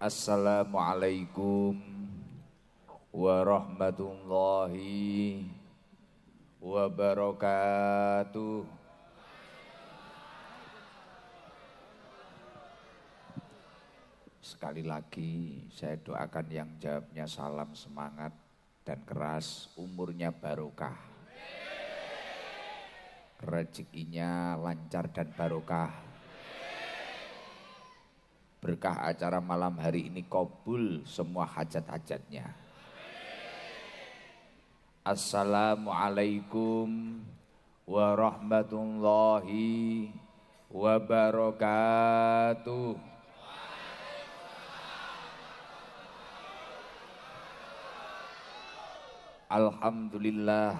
Assalamualaikum warahmatullahi wabarakatuh. Sekali lagi saya doakan yang jawabnya salam semangat dan keras, umurnya barokah. Rezekinya lancar dan barokah Berkah acara malam hari ini kabul semua hajat-hajatnya. Assalamualaikum warahmatullahi wabarakatuh. Alhamdulillah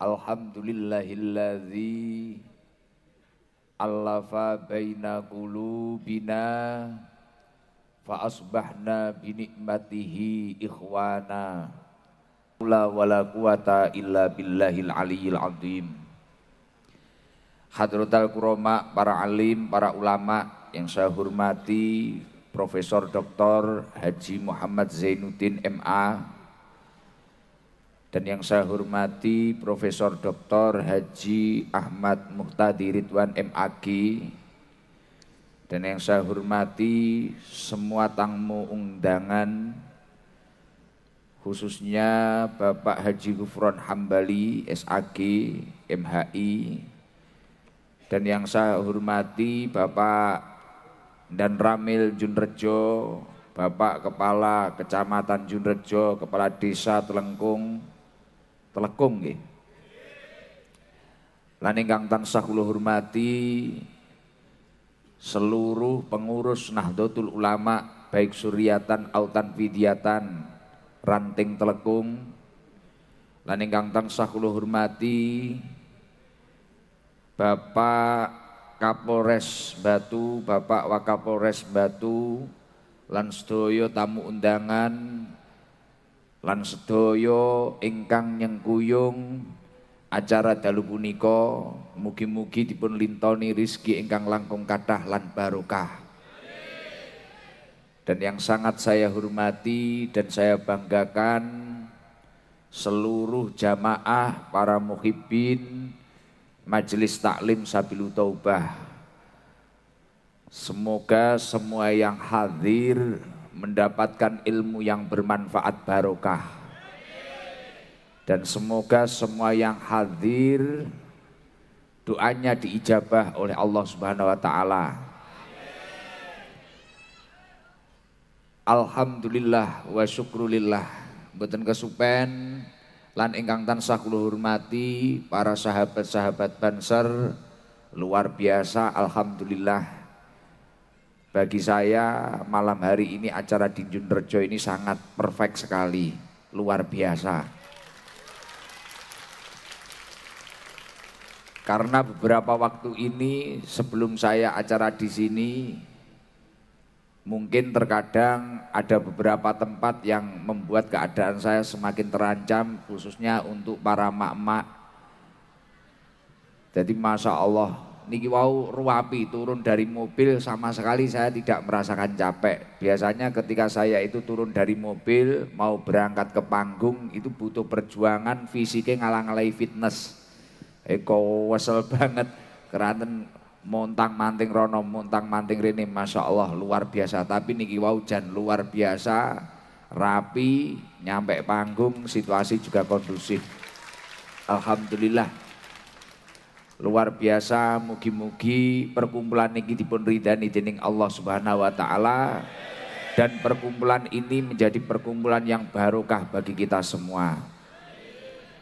Alhamdulillahilladzi allafa baina qulubina fa asbahna bi ni'matihi ikhwana la wala quwata illa billahil aliyil azim Hadratul Kuroma, para alim, para ulama yang saya hormati Profesor Dr. Haji Muhammad Zainuddin MA dan yang saya hormati Profesor Dr. Haji Ahmad Muhtadi Ridwan MAG dan yang saya hormati semua tamu undangan khususnya Bapak Haji Gufron Hambali SAG MHI dan yang saya hormati Bapak dan Ramil Junrejo Bapak Kepala Kecamatan Junrejo Kepala Desa Telengkung telekung nggih. Lan ingkang tansah kula hormati seluruh pengurus Nahdlatul Ulama baik suriatan autan vidiatan ranting telekung lan ingkang tansah kula hormati Bapak Kapolres Batu, Bapak Wakapolres Batu, lan sedaya tamu undangan lan sedaya ingkang nyengkuyung acara dalu punika mugi-mugi dipun lintoni rizki ingkang langkung kathah lan barokah. Dan yang sangat saya hormati dan saya banggakan seluruh jamaah para muhibbin Majelis Taklim Sabilu Taubah. Semoga semua yang hadir mendapatkan ilmu yang bermanfaat barokah. Dan semoga semua yang hadir doanya diijabah oleh Allah Subhanahu wa taala. Alhamdulillah wa syukrulillah. Mboten kesupen lan ingkang tansah kula hormati para sahabat-sahabat Banser luar biasa alhamdulillah bagi saya malam hari ini acara di Junderjo ini sangat perfect sekali, luar biasa. Karena beberapa waktu ini sebelum saya acara di sini, mungkin terkadang ada beberapa tempat yang membuat keadaan saya semakin terancam, khususnya untuk para mak-mak. Jadi masa Allah niki wau ruapi turun dari mobil sama sekali saya tidak merasakan capek. Biasanya ketika saya itu turun dari mobil mau berangkat ke panggung itu butuh perjuangan fisiknya ngalang-alai fitness. Eko wesel banget keranten montang manting rono montang manting Rini, masya Allah luar biasa tapi niki wau jan luar biasa rapi nyampe panggung situasi juga kondusif Alhamdulillah luar biasa mugi-mugi perkumpulan ini dipun ridani dening Allah Subhanahu wa taala dan perkumpulan ini menjadi perkumpulan yang barokah bagi kita semua.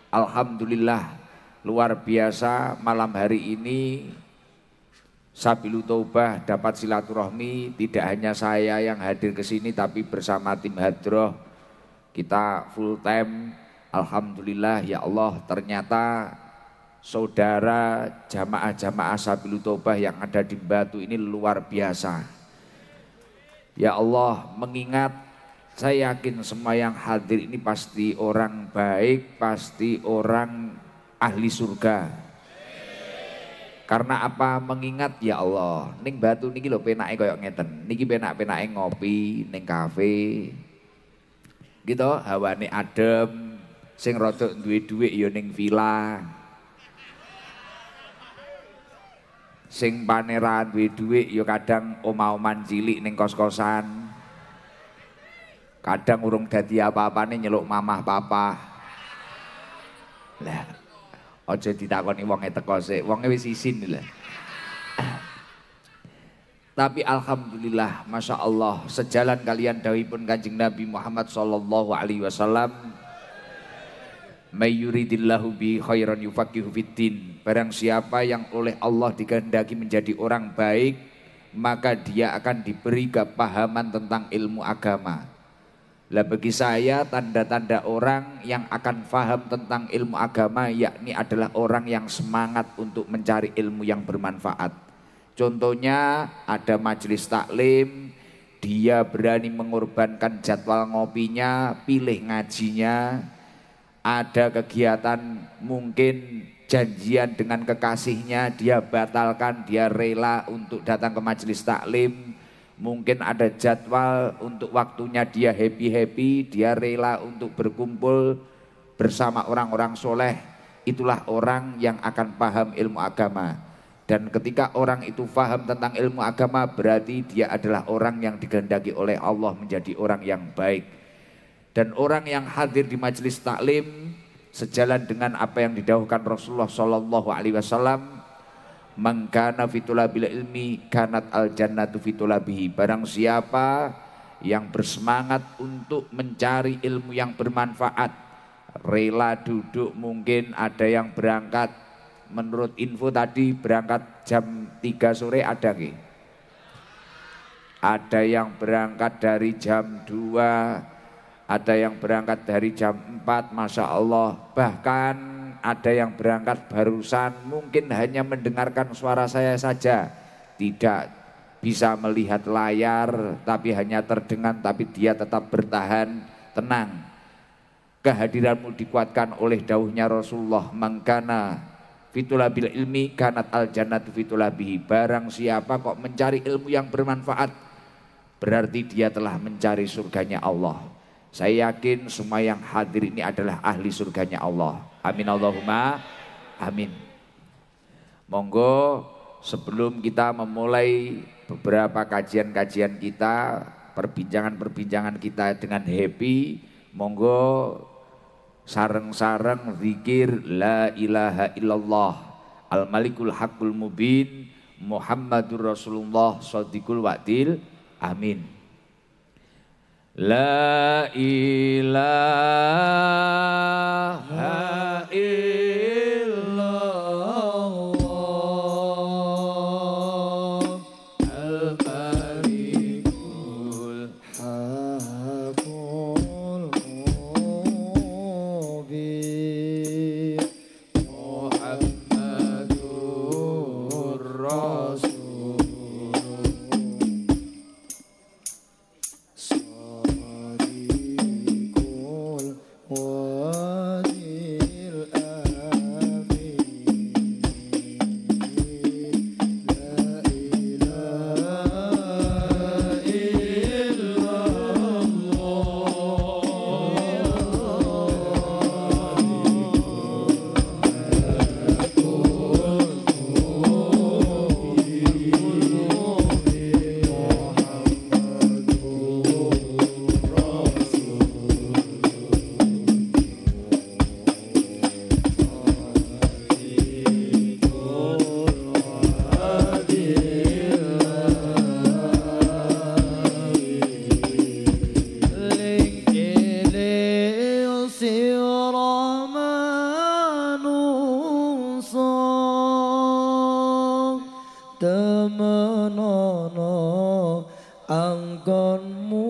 Alhamdulillah luar biasa malam hari ini Sabilu Taubah dapat silaturahmi tidak hanya saya yang hadir ke sini tapi bersama tim hadroh kita full time Alhamdulillah ya Allah ternyata saudara jamaah-jamaah Sabilu Tobah yang ada di Batu ini luar biasa. Ya Allah mengingat saya yakin semua yang hadir ini pasti orang baik, pasti orang ahli surga. Karena apa? Mengingat ya Allah, ning batu niki lho penake koyo ngeten. Niki penak-penake ngopi ning kafe. Gitu hawane adem, sing rodok duwe duwe ya ning villa. sing paneran duwe dhuwit ya kadang oma oman cilik ning kos-kosan. Kadang urung dadi apa-apane nyeluk mamah papa. Lah, aja ditakoni wonge teko sik, wonge wis isin lah. Tapi alhamdulillah, masya Allah, sejalan kalian dawuhipun Kanjeng Nabi Muhammad sallallahu alaihi wasallam Mayyuridillahu bi khairan yufaqihu fiddin. Barang siapa yang oleh Allah dikehendaki menjadi orang baik, maka dia akan diberi kepahaman tentang ilmu agama. Lah bagi saya tanda-tanda orang yang akan faham tentang ilmu agama yakni adalah orang yang semangat untuk mencari ilmu yang bermanfaat. Contohnya ada majelis taklim, dia berani mengorbankan jadwal ngopinya, pilih ngajinya, ada kegiatan mungkin janjian dengan kekasihnya dia batalkan dia rela untuk datang ke majelis taklim mungkin ada jadwal untuk waktunya dia happy-happy dia rela untuk berkumpul bersama orang-orang soleh itulah orang yang akan paham ilmu agama dan ketika orang itu paham tentang ilmu agama berarti dia adalah orang yang digendaki oleh Allah menjadi orang yang baik dan orang yang hadir di majelis taklim sejalan dengan apa yang didahulukan Rasulullah Shallallahu Alaihi Wasallam mengkana fitulabil ilmi kanat al jannatu fitulabihi barang siapa yang bersemangat untuk mencari ilmu yang bermanfaat rela duduk mungkin ada yang berangkat menurut info tadi berangkat jam 3 sore ada nggih ada yang berangkat dari jam 2 ada yang berangkat dari jam 4 Masya Allah bahkan ada yang berangkat barusan mungkin hanya mendengarkan suara saya saja tidak bisa melihat layar tapi hanya terdengar tapi dia tetap bertahan tenang kehadiranmu dikuatkan oleh dauhnya Rasulullah Mengkana, fitulah bil ilmi kanat al jannatu fitulah bihi barang siapa kok mencari ilmu yang bermanfaat berarti dia telah mencari surganya Allah saya yakin semua yang hadir ini adalah ahli surganya Allah. Amin Allahumma. Amin. Monggo sebelum kita memulai beberapa kajian-kajian kita, perbincangan-perbincangan kita dengan happy, monggo sarang-sarang zikir la ilaha illallah al malikul hakul mubin Muhammadur Rasulullah sadiqul wa'dil amin La ilaha illallah ơn con muốn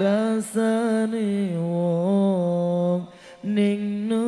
rasane wong ning nu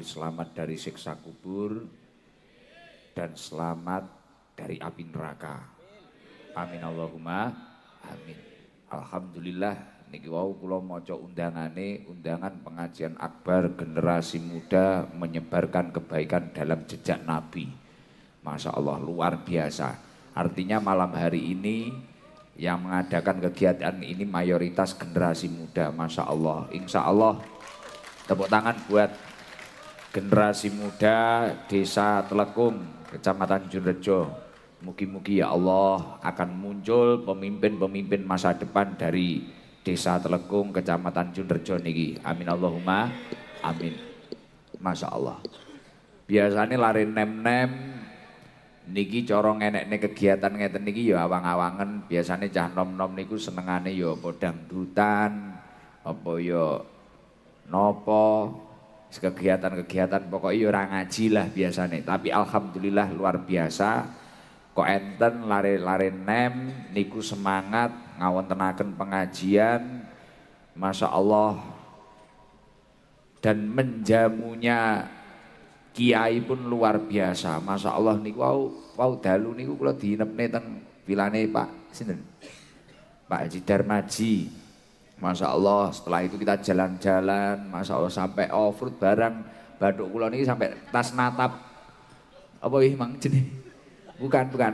selamat dari siksa kubur dan selamat dari api neraka. Amin Allahumma amin. Alhamdulillah niki wau kula maca undangane undangan pengajian akbar generasi muda menyebarkan kebaikan dalam jejak nabi. Masya Allah luar biasa. Artinya malam hari ini yang mengadakan kegiatan ini mayoritas generasi muda. Masya Allah. Insya Allah tepuk tangan buat generasi muda desa Telekung, kecamatan Jurejo. Mugi-mugi ya Allah akan muncul pemimpin-pemimpin masa depan dari desa Telekung, kecamatan Jurejo niki. Amin Allahumma, amin. Masya Allah. Biasanya lari nem-nem, niki corong enek nih kegiatan ngeten niki ya awang awangan biasanya cah nom-nom niku senengane yo ya podang dutan apa yo ya nopo kegiatan-kegiatan pokoknya orang ngaji lah biasanya tapi alhamdulillah luar biasa kok enten lari-lari nem niku semangat ngawontenaken pengajian Masya Allah dan menjamunya kiai pun luar biasa Masya Allah niku wow wow dalu niku kalau dihinep nih teng pilane Pak sini Pak Haji Darmaji Masya Allah setelah itu kita jalan-jalan Masya Allah sampai off-road barang Baduk kulon ini sampai tas natap apa ih mang jenis bukan bukan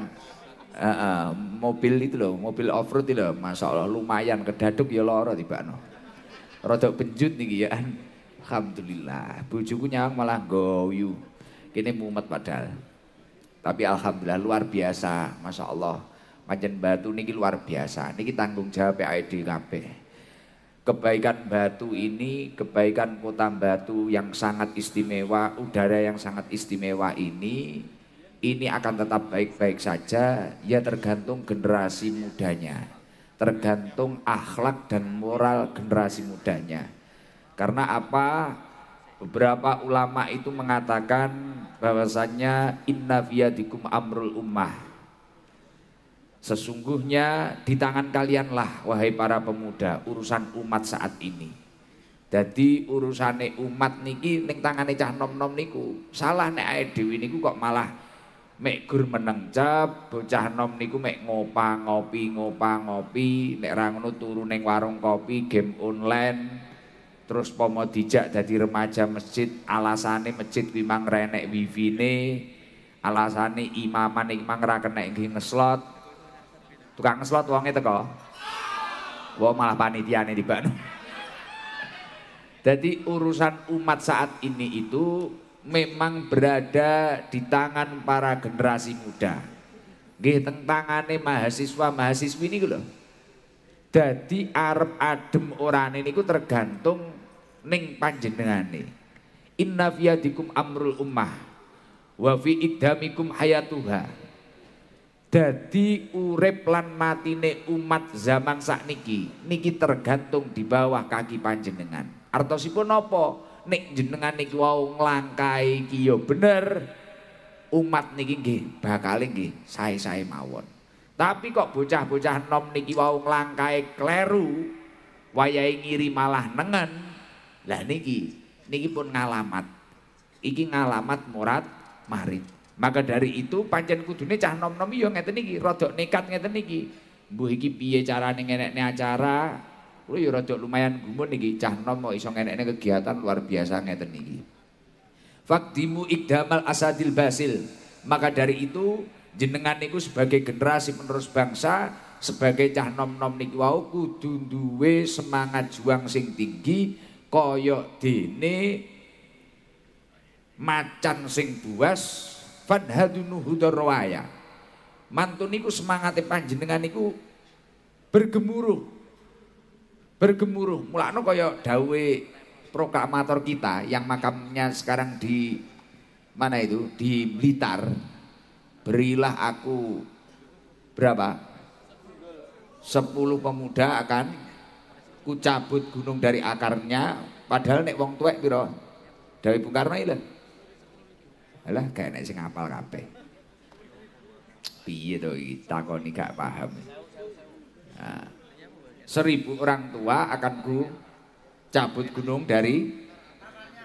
uh, uh, mobil itu loh mobil off road itu loh masya allah lumayan kedaduk ya loro tiba no rodok penjut nih ya alhamdulillah bujuku nyawang malah goyu kini mumet padahal tapi alhamdulillah luar biasa masya allah panjen batu niki luar biasa niki tanggung jawab PID kabeh kebaikan batu ini, kebaikan kota batu yang sangat istimewa, udara yang sangat istimewa ini, ini akan tetap baik-baik saja, ya tergantung generasi mudanya, tergantung akhlak dan moral generasi mudanya. Karena apa? Beberapa ulama itu mengatakan bahwasannya inna fiyadikum amrul ummah Sesungguhnya di tangan kalianlah wahai para pemuda urusan umat saat ini. Jadi urusane umat niki neng tangan cah nom-nom niku. Salah nek ae dewi niku kok malah mek gur meneng cap, bocah nom niku mek ngopa ngopi ngopa ngopi, nek ra turun neng warung kopi game online. Terus pomo dijak dadi remaja masjid, alasane masjid kuwi mang renek wifi-ne, alasane imaman iki mang ra kena ngeslot, Tukang slot wonge teko. wow malah panitiane tibane. Jadi urusan umat saat ini itu memang berada di tangan para generasi muda. Nggih teng tangane mahasiswa-mahasiswi niku lho. Dadi arep adem orane niku tergantung neng panjenengan panjenengane. Inna fiyadikum amrul ummah wa fi idhamikum hayatuha jadi urep lan matine umat zaman sakniki niki niki tergantung di bawah kaki panjenengan. Artosipun napa? Nek jenengan niki wau nglangkai kio ya bener. Umat niki nggih bakal nggih sae-sae mawon. Tapi kok bocah-bocah nom niki wau nglangkai kleru, wayahe ngiri malah nengen. Lah niki niki pun ngalamat. Iki ngalamat murad marit. Maka dari itu pancen kudune cah nom-nom ya ngeten iki, rodok nekat ngeten iki. Mbuh iki piye carane ngenekne acara? Kulo yo ya rodok lumayan gumun iki cah nom kok iso ngenekne kegiatan luar biasa ngeten iki. Faktimu ikdamal asadil basil. Maka dari itu jenengan niku sebagai generasi penerus bangsa sebagai cah nom-nom niki wau kudu duwe semangat juang sing tinggi kaya dene macan sing buas fadhadunuhu rawaya mantun niku semangate panjenengan niku bergemuruh bergemuruh mulakno kaya dawe proklamator kita yang makamnya sekarang di mana itu di Blitar berilah aku berapa sepuluh pemuda akan kucabut gunung dari akarnya padahal nek wong tuwek piro Dawe Bung Karno ilah Alah gak enak sing apal kabeh. Piye to iki takoni gak paham. Nah, seribu orang tua akan ku cabut gunung dari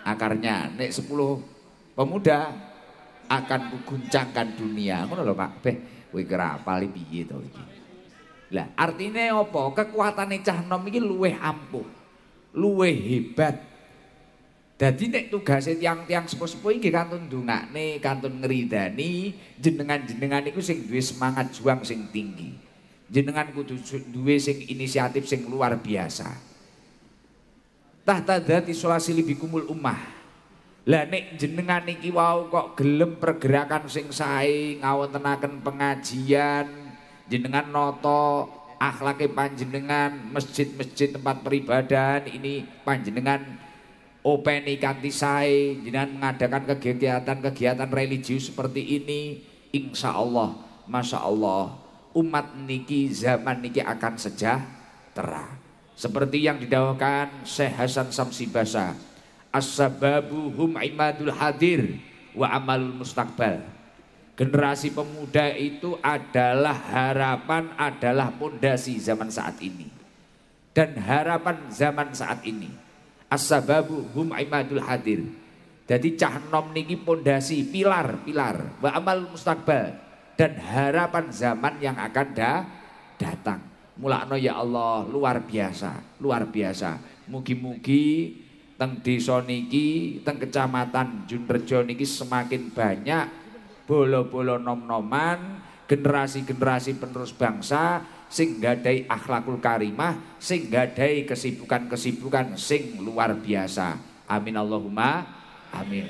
akarnya. Nek sepuluh pemuda akan kuguncangkan dunia. Ngono lho Pak, beh kowe kerapali piye to iki. Lah artine apa? Kekuatane cah nom iki luweh ampuh, luweh hebat jadi nek yang tiang-tiang sepo sepo ini kantun nih kantun ngeridani, jenengan-jenengan itu sing duwe semangat juang sing tinggi. Jenengan kudu duwe sing inisiatif sing luar biasa. Tahta dzati lebih bikumul umah Lah nek jenengan iki wau kok gelem pergerakan sing sae, ngawontenaken pengajian, jenengan noto akhlaknya panjenengan, masjid-masjid tempat peribadahan ini panjenengan openi kanti sae dengan mengadakan kegiatan-kegiatan religius seperti ini insya Allah Masya Allah umat niki zaman niki akan sejahtera seperti yang didawakan Syekh Hasan Samsi Basa as-sababu hum imadul hadir wa amalul mustaqbal generasi pemuda itu adalah harapan adalah pondasi zaman saat ini dan harapan zaman saat ini as hum imadul hadir. Jadi cah nom niki pondasi pilar-pilar wa amal mustaqbal dan harapan zaman yang akan da datang. Mulakno ya Allah luar biasa, luar biasa. Mugi-mugi teng desa niki, teng kecamatan Junrejo niki semakin banyak bolo-bolo nom-noman, generasi-generasi penerus bangsa sing gadai akhlakul karimah, sing gadai kesibukan-kesibukan sing luar biasa. Amin Allahumma amin.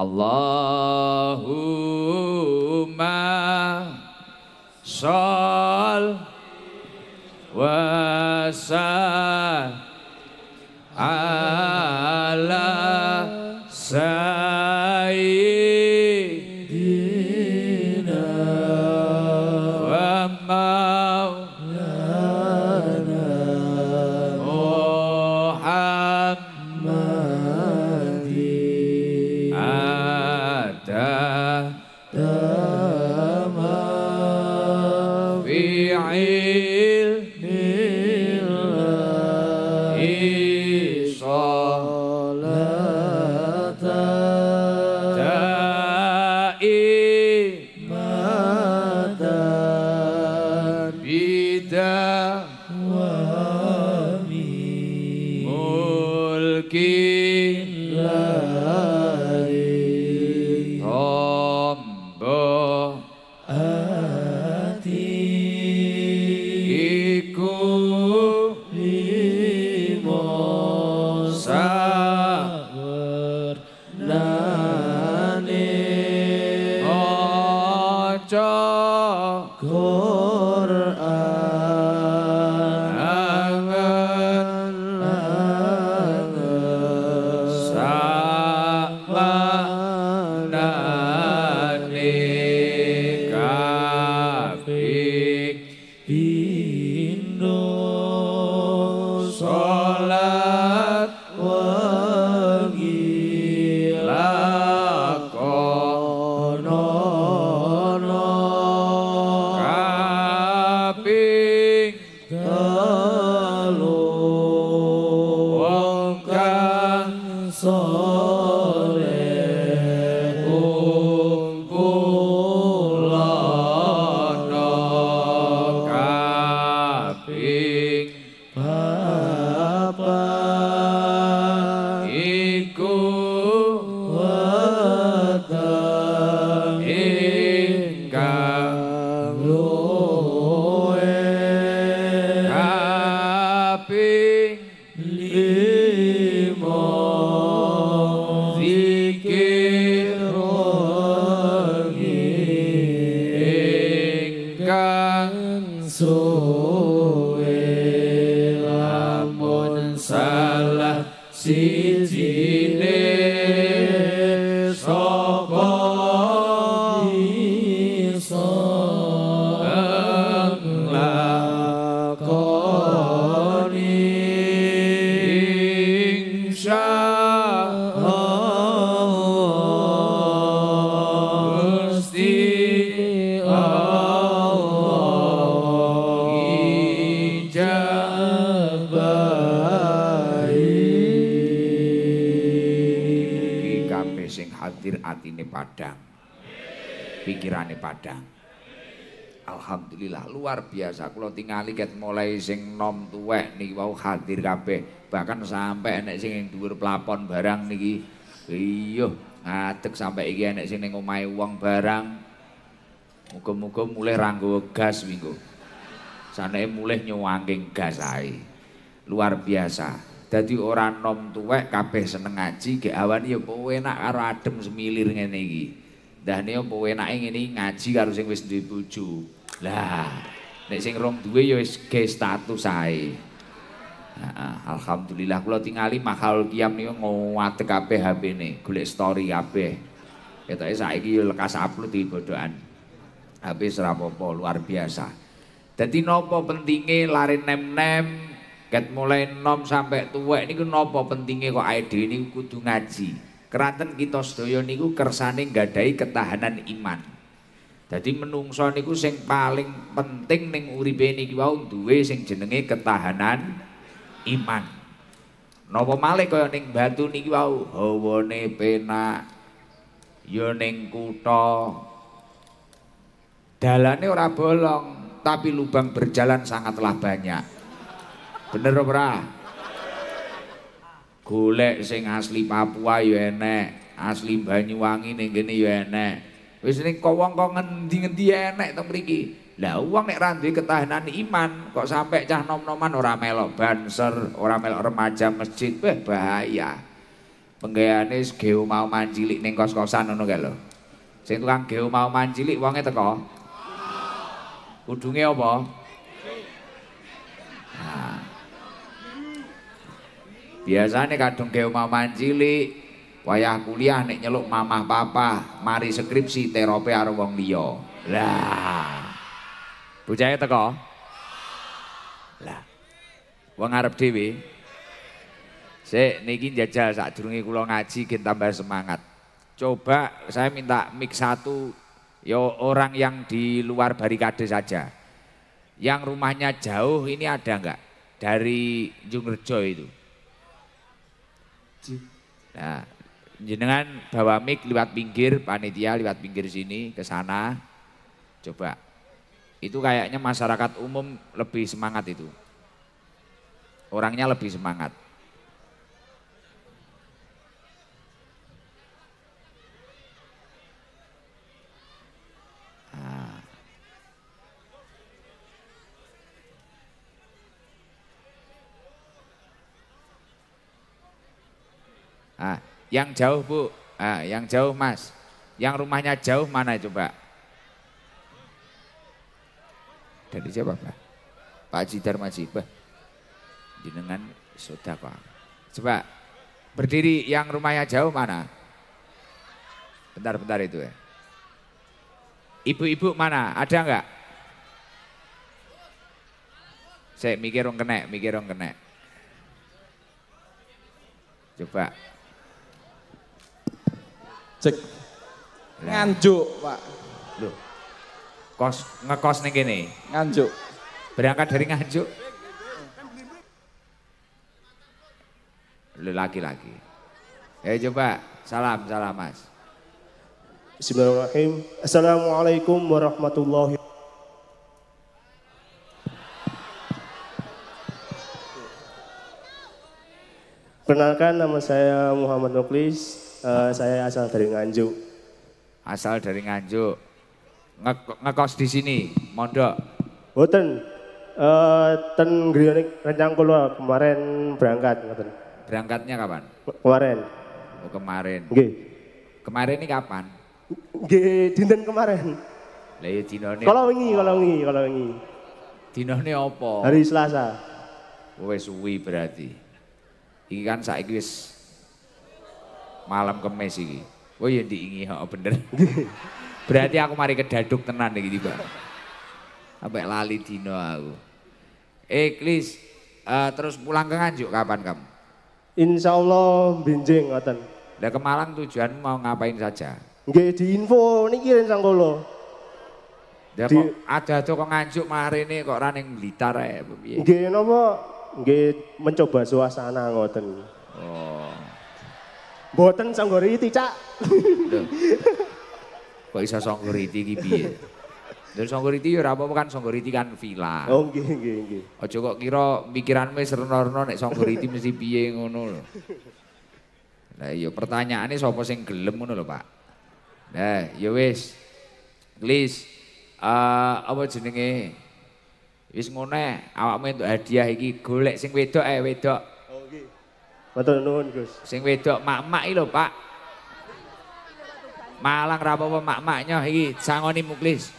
Allahumma sol wasa ala tingali ket mulai sing nom tuwek niki wau hadir kabeh. Bahkan sampai enek sing ing dhuwur plafon barang niki. Iya, ngadeg sampai iki enek sing ning omahe wong barang. Muga-muga mulai ranggo gas minggu. sana mulih nyuwangking gas ae. Luar biasa. jadi orang nom tuwek kabeh seneng ngaji, ke awan ya kowe enak karo adem semilir ngene iki. Dahne ya apa enak ini ngaji harus sing wis duwe Lah, Nek sing rong duwe ya wis ge status ae. Nah, alhamdulillah kula tingali mahal kiam niku nguwate kabeh HP-ne, golek story kabeh. Ketoke saiki lekas upload di bodokan. HP serapopo luar biasa. Dadi nopo pentinge lari nem-nem ket mulai nom sampai tuwek niku napa pentinge kok ae dhewe niku kudu ngaji. Keraton kita sedaya niku kersane nggadahi ketahanan iman. Jadi menungso niku sing paling penting ning uripe niki wau duwe sing jenenge ketahanan iman. Napa malih kaya ning batu niki wau hawane penak ya ning kutha. Dalane ora bolong, tapi lubang berjalan sangatlah banyak. Bener ora? Golek sing asli Papua ya enek, asli Banyuwangi ning kene ya enek. Wis ning wong kok ngendi-ngendi enek to mriki. Lah wong nek ra duwe ketahanan iman kok sampai cah nom-noman ora melok banser, ora melok remaja masjid, weh bahaya. Penggayane geo mau mancilik ning kos-kosan ngono kae lho. Sing tukang geo mau mancilik wonge teko. Kudunge apa? Nah. Biasanya kadung geo mau mancilik wayah kuliah nek nyeluk mamah papa mari skripsi terope karo wong liya lah bujahe teko lah wong arep dhewe sik niki jajal sadurunge kula ngaji gen tambah semangat coba saya minta mix satu yo ya orang yang di luar barikade saja yang rumahnya jauh ini ada enggak dari Jungrejo itu nah jenengan bawa mic lewat pinggir panitia lewat pinggir sini ke sana coba itu kayaknya masyarakat umum lebih semangat itu orangnya lebih semangat ah. Ah, yang jauh bu, ah, yang jauh mas. Yang rumahnya jauh mana coba? Dari siapa pak? Pak Jidar Majibah. Jenengan sudah pak. Coba berdiri yang rumahnya jauh mana? Bentar-bentar itu ya. Ibu-ibu mana? Ada enggak? Saya mikir orang kena, mikir orang kena. Coba Cek. Nganjuk, Pak. Loh. Kos ngekos ning kene. Nganjuk. Berangkat dari Nganjuk. Lelaki-laki. Eh coba salam salam Mas. Bismillahirrahmanirrahim. Assalamualaikum warahmatullahi Perkenalkan nama saya Muhammad Nuklis, Uh, saya asal dari Nganjuk. Asal dari Nganjuk. Nge ngekos di sini, mondok. Boten. Uh, ten Griyonik Rencang Kulo kemarin berangkat. Boten. Berangkatnya kapan? Kemarin. Oh, kemarin. Nggih. Kemarin ini kapan? Nggih, dinten kemarin. Lah ya Kalau ini, kalau ini, kalau wingi. Dinane apa? Hari Selasa. Wis suwi berarti. Iki kan saiki wis malam kemis iki. Oh ya diingi oh bener. Berarti aku mari ke daduk tenan iki tiba. Sampai lali dino aku. Iklis eh, uh, eh, terus pulang ke Nganjuk kapan kamu? Insya Allah binjing ngoten. Lah ke Malang tujuan mau ngapain saja? Nggih info, niki sang kula. Ya di... kok ada aja kok Nganjuk ini kok ra ning Blitar ae piye? Nggih napa nggih mencoba suasana ngoten. Oh. Boten songgoriti cak. Kok iso songgoriti iki piye? Dan Songgoriti ya apa kan Songgoriti kan villa. Oh nggih nggih nggih. Aja kok kira pikiranmu wis rena nek Songgoriti mesti piye ngono lho. Lah iya pertanyaane sapa sing gelem ngono lho Pak. Nah, ya wis. Lis uh, eh, apa jenenge? Wis ngene awakmu entuk hadiah iki golek sing wedok eh wedok. Matur nuwun, Gus. Sing wedok mak-mak iki lho, Pak. Malang ra apa mak-maknya iki sangoni muklis.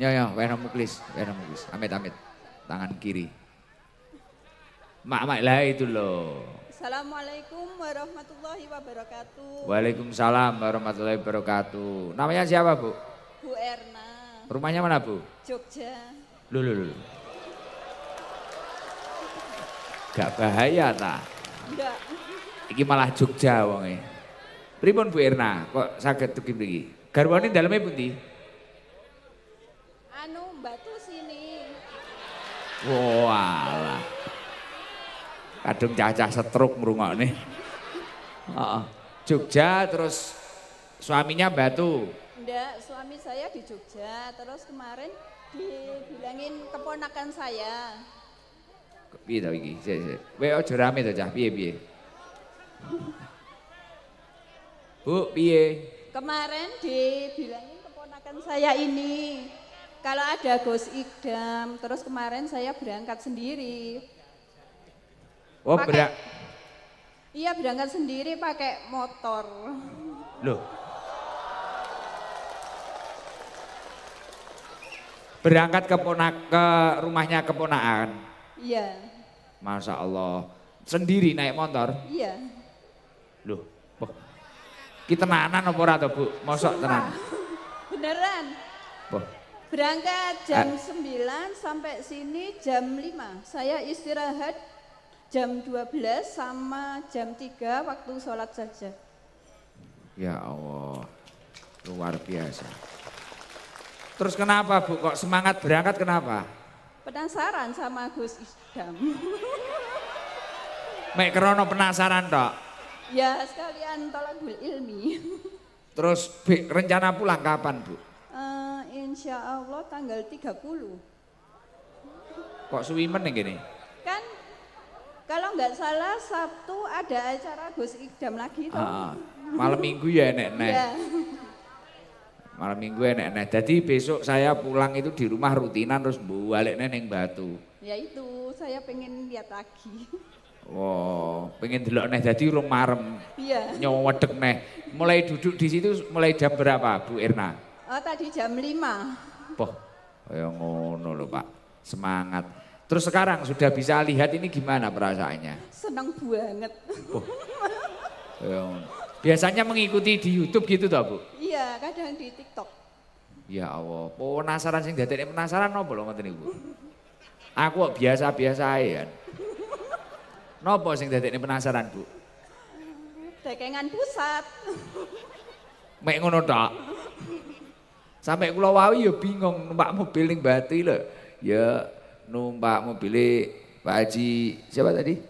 Yo yo, wena muklis, wena muklis. Amit amit. Tangan kiri. Mak-mak lah itu loh. Assalamualaikum warahmatullahi wabarakatuh. Waalaikumsalam warahmatullahi wabarakatuh. Namanya siapa, Bu? Bu Erna. Rumahnya mana, Bu? Jogja. Lho lho lho. Gak bahaya ta? Enggak. Iki malah Jogja wonge. Pripun Bu Erna, kok saged tuki mriki? Garwane daleme pundi? Anu, batu sini. Walah. Oh, wow, Kadung cacah setruk mrungokne. Heeh. Jogja terus suaminya batu. Enggak, suami saya di Jogja. Terus kemarin dibilangin keponakan saya Piye to iki? Sik sik. Kowe aja rame to cah, piye-piye? Bu, piye? Kemarin dibilangin keponakan saya ini kalau ada Gus Idam, terus kemarin saya berangkat sendiri. Oh, berak. Iya, berangkat sendiri pakai motor. Loh. Berangkat ke, ponak, ke rumahnya keponakan. Iya. Masya Allah. Sendiri naik motor? Iya. Loh, Kita tenanan apa rata Bu? Masuk. tenan. Beneran. Wah. Berangkat eh. jam eh. 9 sampai sini jam 5. Saya istirahat jam 12 sama jam 3 waktu sholat saja. Ya Allah, luar biasa. Terus kenapa Bu kok semangat berangkat kenapa? penasaran sama Gus Isdam. Mek krono penasaran tok. Ya sekalian tolong ilmi. Terus bi, rencana pulang kapan Bu? Uh, insya Allah tanggal 30. Kok suwi meneng gini? Kan kalau nggak salah Sabtu ada acara Gus Isdam lagi. Ah, ah, malam minggu ya nenek. -nek. Iya malam minggu enak-enak. Jadi besok saya pulang itu di rumah rutinan terus balik neneng batu. Ya itu, saya pengen lihat lagi. Wow, pengen dulu neh jadi rumah marem. Iya. Nyowedek neh. Mulai duduk di situ mulai jam berapa Bu Irna? Oh, tadi jam 5. Poh, ya ngono loh Pak. Semangat. Terus sekarang sudah bisa lihat ini gimana perasaannya? Senang banget. Oh. Biasanya mengikuti di YouTube gitu toh Bu? iya, kadang di TikTok. Ya Allah, penasaran sih, sing tadi penasaran napa lho ngoten bu? Aku biasa-biasa ae kan. sih sing tadi penasaran, Bu? Tekengan pusat. Mek ngono tak? Sampai kula wawi ya bingung numpak mobil ning Bati lho. Ya numpak mobil e Pak Haji siapa tadi?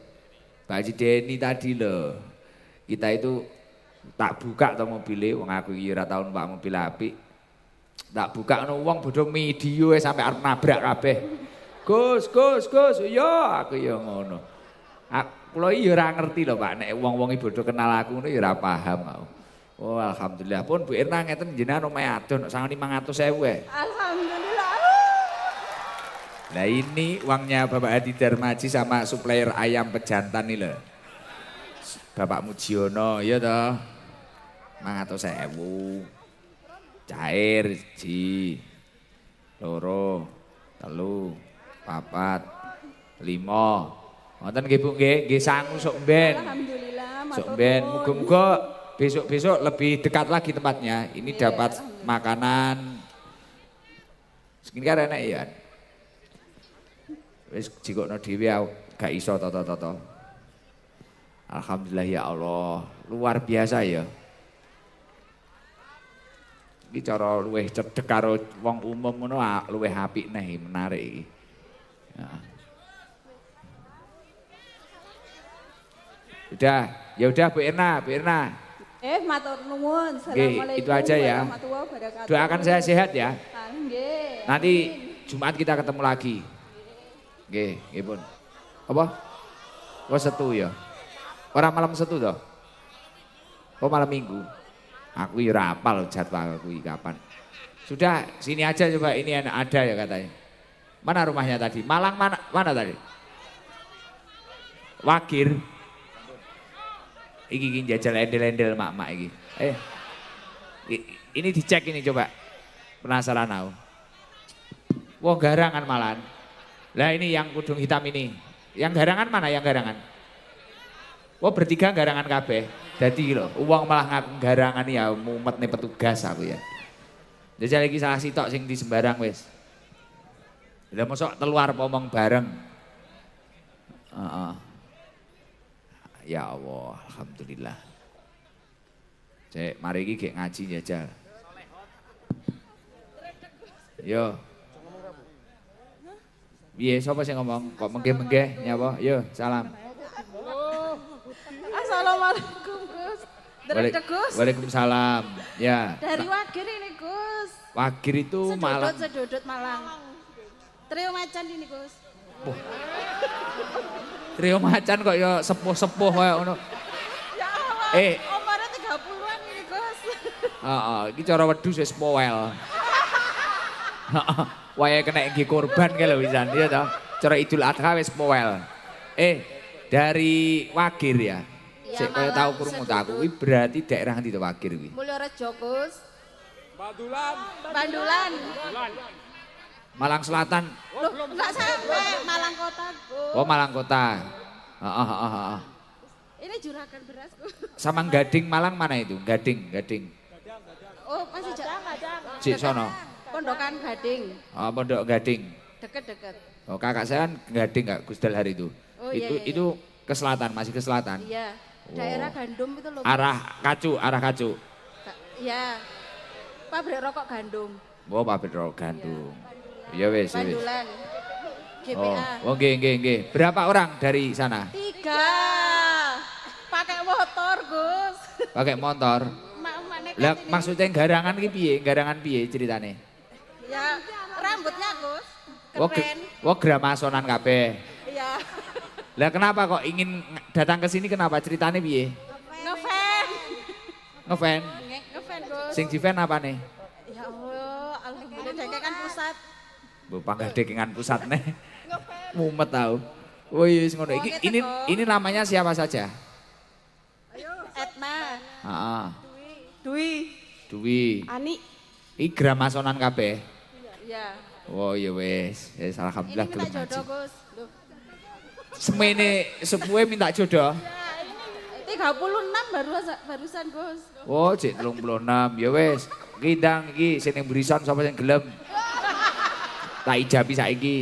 Pak Haji Deni tadi lo. Kita itu Tak buka to mobile wong aku iki tahun pak numpak mobil apik. Tak buka no wong bodho medio sampe arep nabrak kabeh. Gus, Gus, Gus, yo iya, aku yo iya ngono. aku iki ora ngerti lho Pak nek wong-wong bodho kenal aku ngono ya ora paham aku. Oh alhamdulillah pun Bu Irna ngeten jenengan omahe adon sangat 500.000 Alhamdulillah. Nah ini uangnya Bapak Hadi Darmaji sama supplier ayam pejantan nih loh. Bapak Mujiono, ya toh. Mang atau bu, Cair ji. loro, telu, papat, limo, Wonten nggih Bu nggih, nggih sangu sok ben. Alhamdulillah. Sok ben, muga-muga besok-besok lebih dekat lagi tempatnya. Ini yeah, dapat makanan. Skincare enak ya. Wis jikokno dhewe aku gak iso toto-toto. Alhamdulillah ya Allah, luar biasa ya. Iki cara luweh cedhek karo wong umum ngono ah, luweh apik neh menarik iki. Ya. Udah, ya udah Bu Erna, Bu Erna. Eh, matur nuwun. Assalamualaikum itu aja ya. Doakan saya sehat ya. Ah, Nanti Jumat kita ketemu lagi. Nggih, nggih pun. Apa? Oh setu ya. Orang malam setu toh? Oh malam minggu. Aku ya rapal jadwal kuwi kapan. Sudah sini aja coba ini ada ya katanya. Mana rumahnya tadi? Malang mana mana tadi? Wakir. Iki ingin jajal endel-endel mak-mak iki. Eh. Ini dicek ini coba. Penasaran aku. Wah garangan malahan. Lah ini yang kudung hitam ini. Yang garangan mana yang garangan? Wah oh, bertiga garangan kabeh. Jadi loh uang malah garangan ya mumet nih petugas aku ya. ya Jadi lagi salah tok sing di sembarang wes, udah mosok keluar pomong bareng. Uh, uh. Ya Allah, alhamdulillah. Cek, mari lagi kayak ngaji ya, Yo. Iya, siapa sih ngomong? Kok menggeh-menggeh nyapa? Yo, salam. Assalamualaikum Gus. dari Gus. Waalaikumsalam. Ya. Dari Wagir ini Gus. Wagir itu sedudut, Malang. Sedudut Malang. Trio Macan ini Gus. Oh. Trio Macan kok ya sepuh-sepuh kayak ngono. Ya Allah. Eh. Umurnya 30-an ini Gus. Heeh, oh, oh. iki cara wedhus wis poel. Wae kena iki korban kae lho wisan iya toh. Cara Idul Adha wis poel. Eh, dari Wagir ya. Sik kaya tau mau ta kuwi berarti daerah ndi to wakil kuwi? Rejo Kus. Bandulan. Bandulan. Malang Selatan. Loh, enggak sampai Malang Kota, Bu. Oh, Malang Kota. Heeh, heeh, heeh. Ini juragan beras, Sama Samang Gading Malang mana itu? Gading, Gading. Oh, masih Gading. Gadang. Cik sono. Pondokan Gading. Oh, Pondok Gading. Deket-deket. Oh, kakak saya kan Gading Kak Gusdal hari itu. Oh, iya, itu iya, iya. itu ke selatan, masih ke selatan. Iya. Daerah gandum itu loh. Arah kacu, arah kacu. Ya Pabrik rokok gandum. Oh, pabrik rokok gandum. Iya. Ya wes. Ya wes. Bandulan, GPA. Oh, geng oh, geng. Berapa orang dari sana? Tiga. Pakai motor, Gus. Pakai motor. Kan lah maksudnya garangan ki piye? Garangan piye ceritane? Ya, rambutnya Gus. Keren. Wah, gramasonan kabeh. Iya. Lah kenapa kok ingin datang ke sini kenapa? Ceritanya biye? Ngefan. Ngefan. Ngefan, Gus. Sing di-fan nih? Ya Allah, alhamdulillah kan pusat. Bu panggah dekengan pusat nih? Ngefan. Mumet tau. Woi, ngono iki. Ini ini namanya siapa saja? Ayo, Etna. Ah, Dwi. Dwi. Ani. Iki gramasonan kabeh. Iya. Oh iya wes, alhamdulillah Ini kita jodoh, Gus semene sepuhe minta jodoh. tiga 36 baru barusan, Bos. Oh, cek 36. Ya wis, iki ndang iki sing ning burisan yang gelem. Tak ijabi saiki.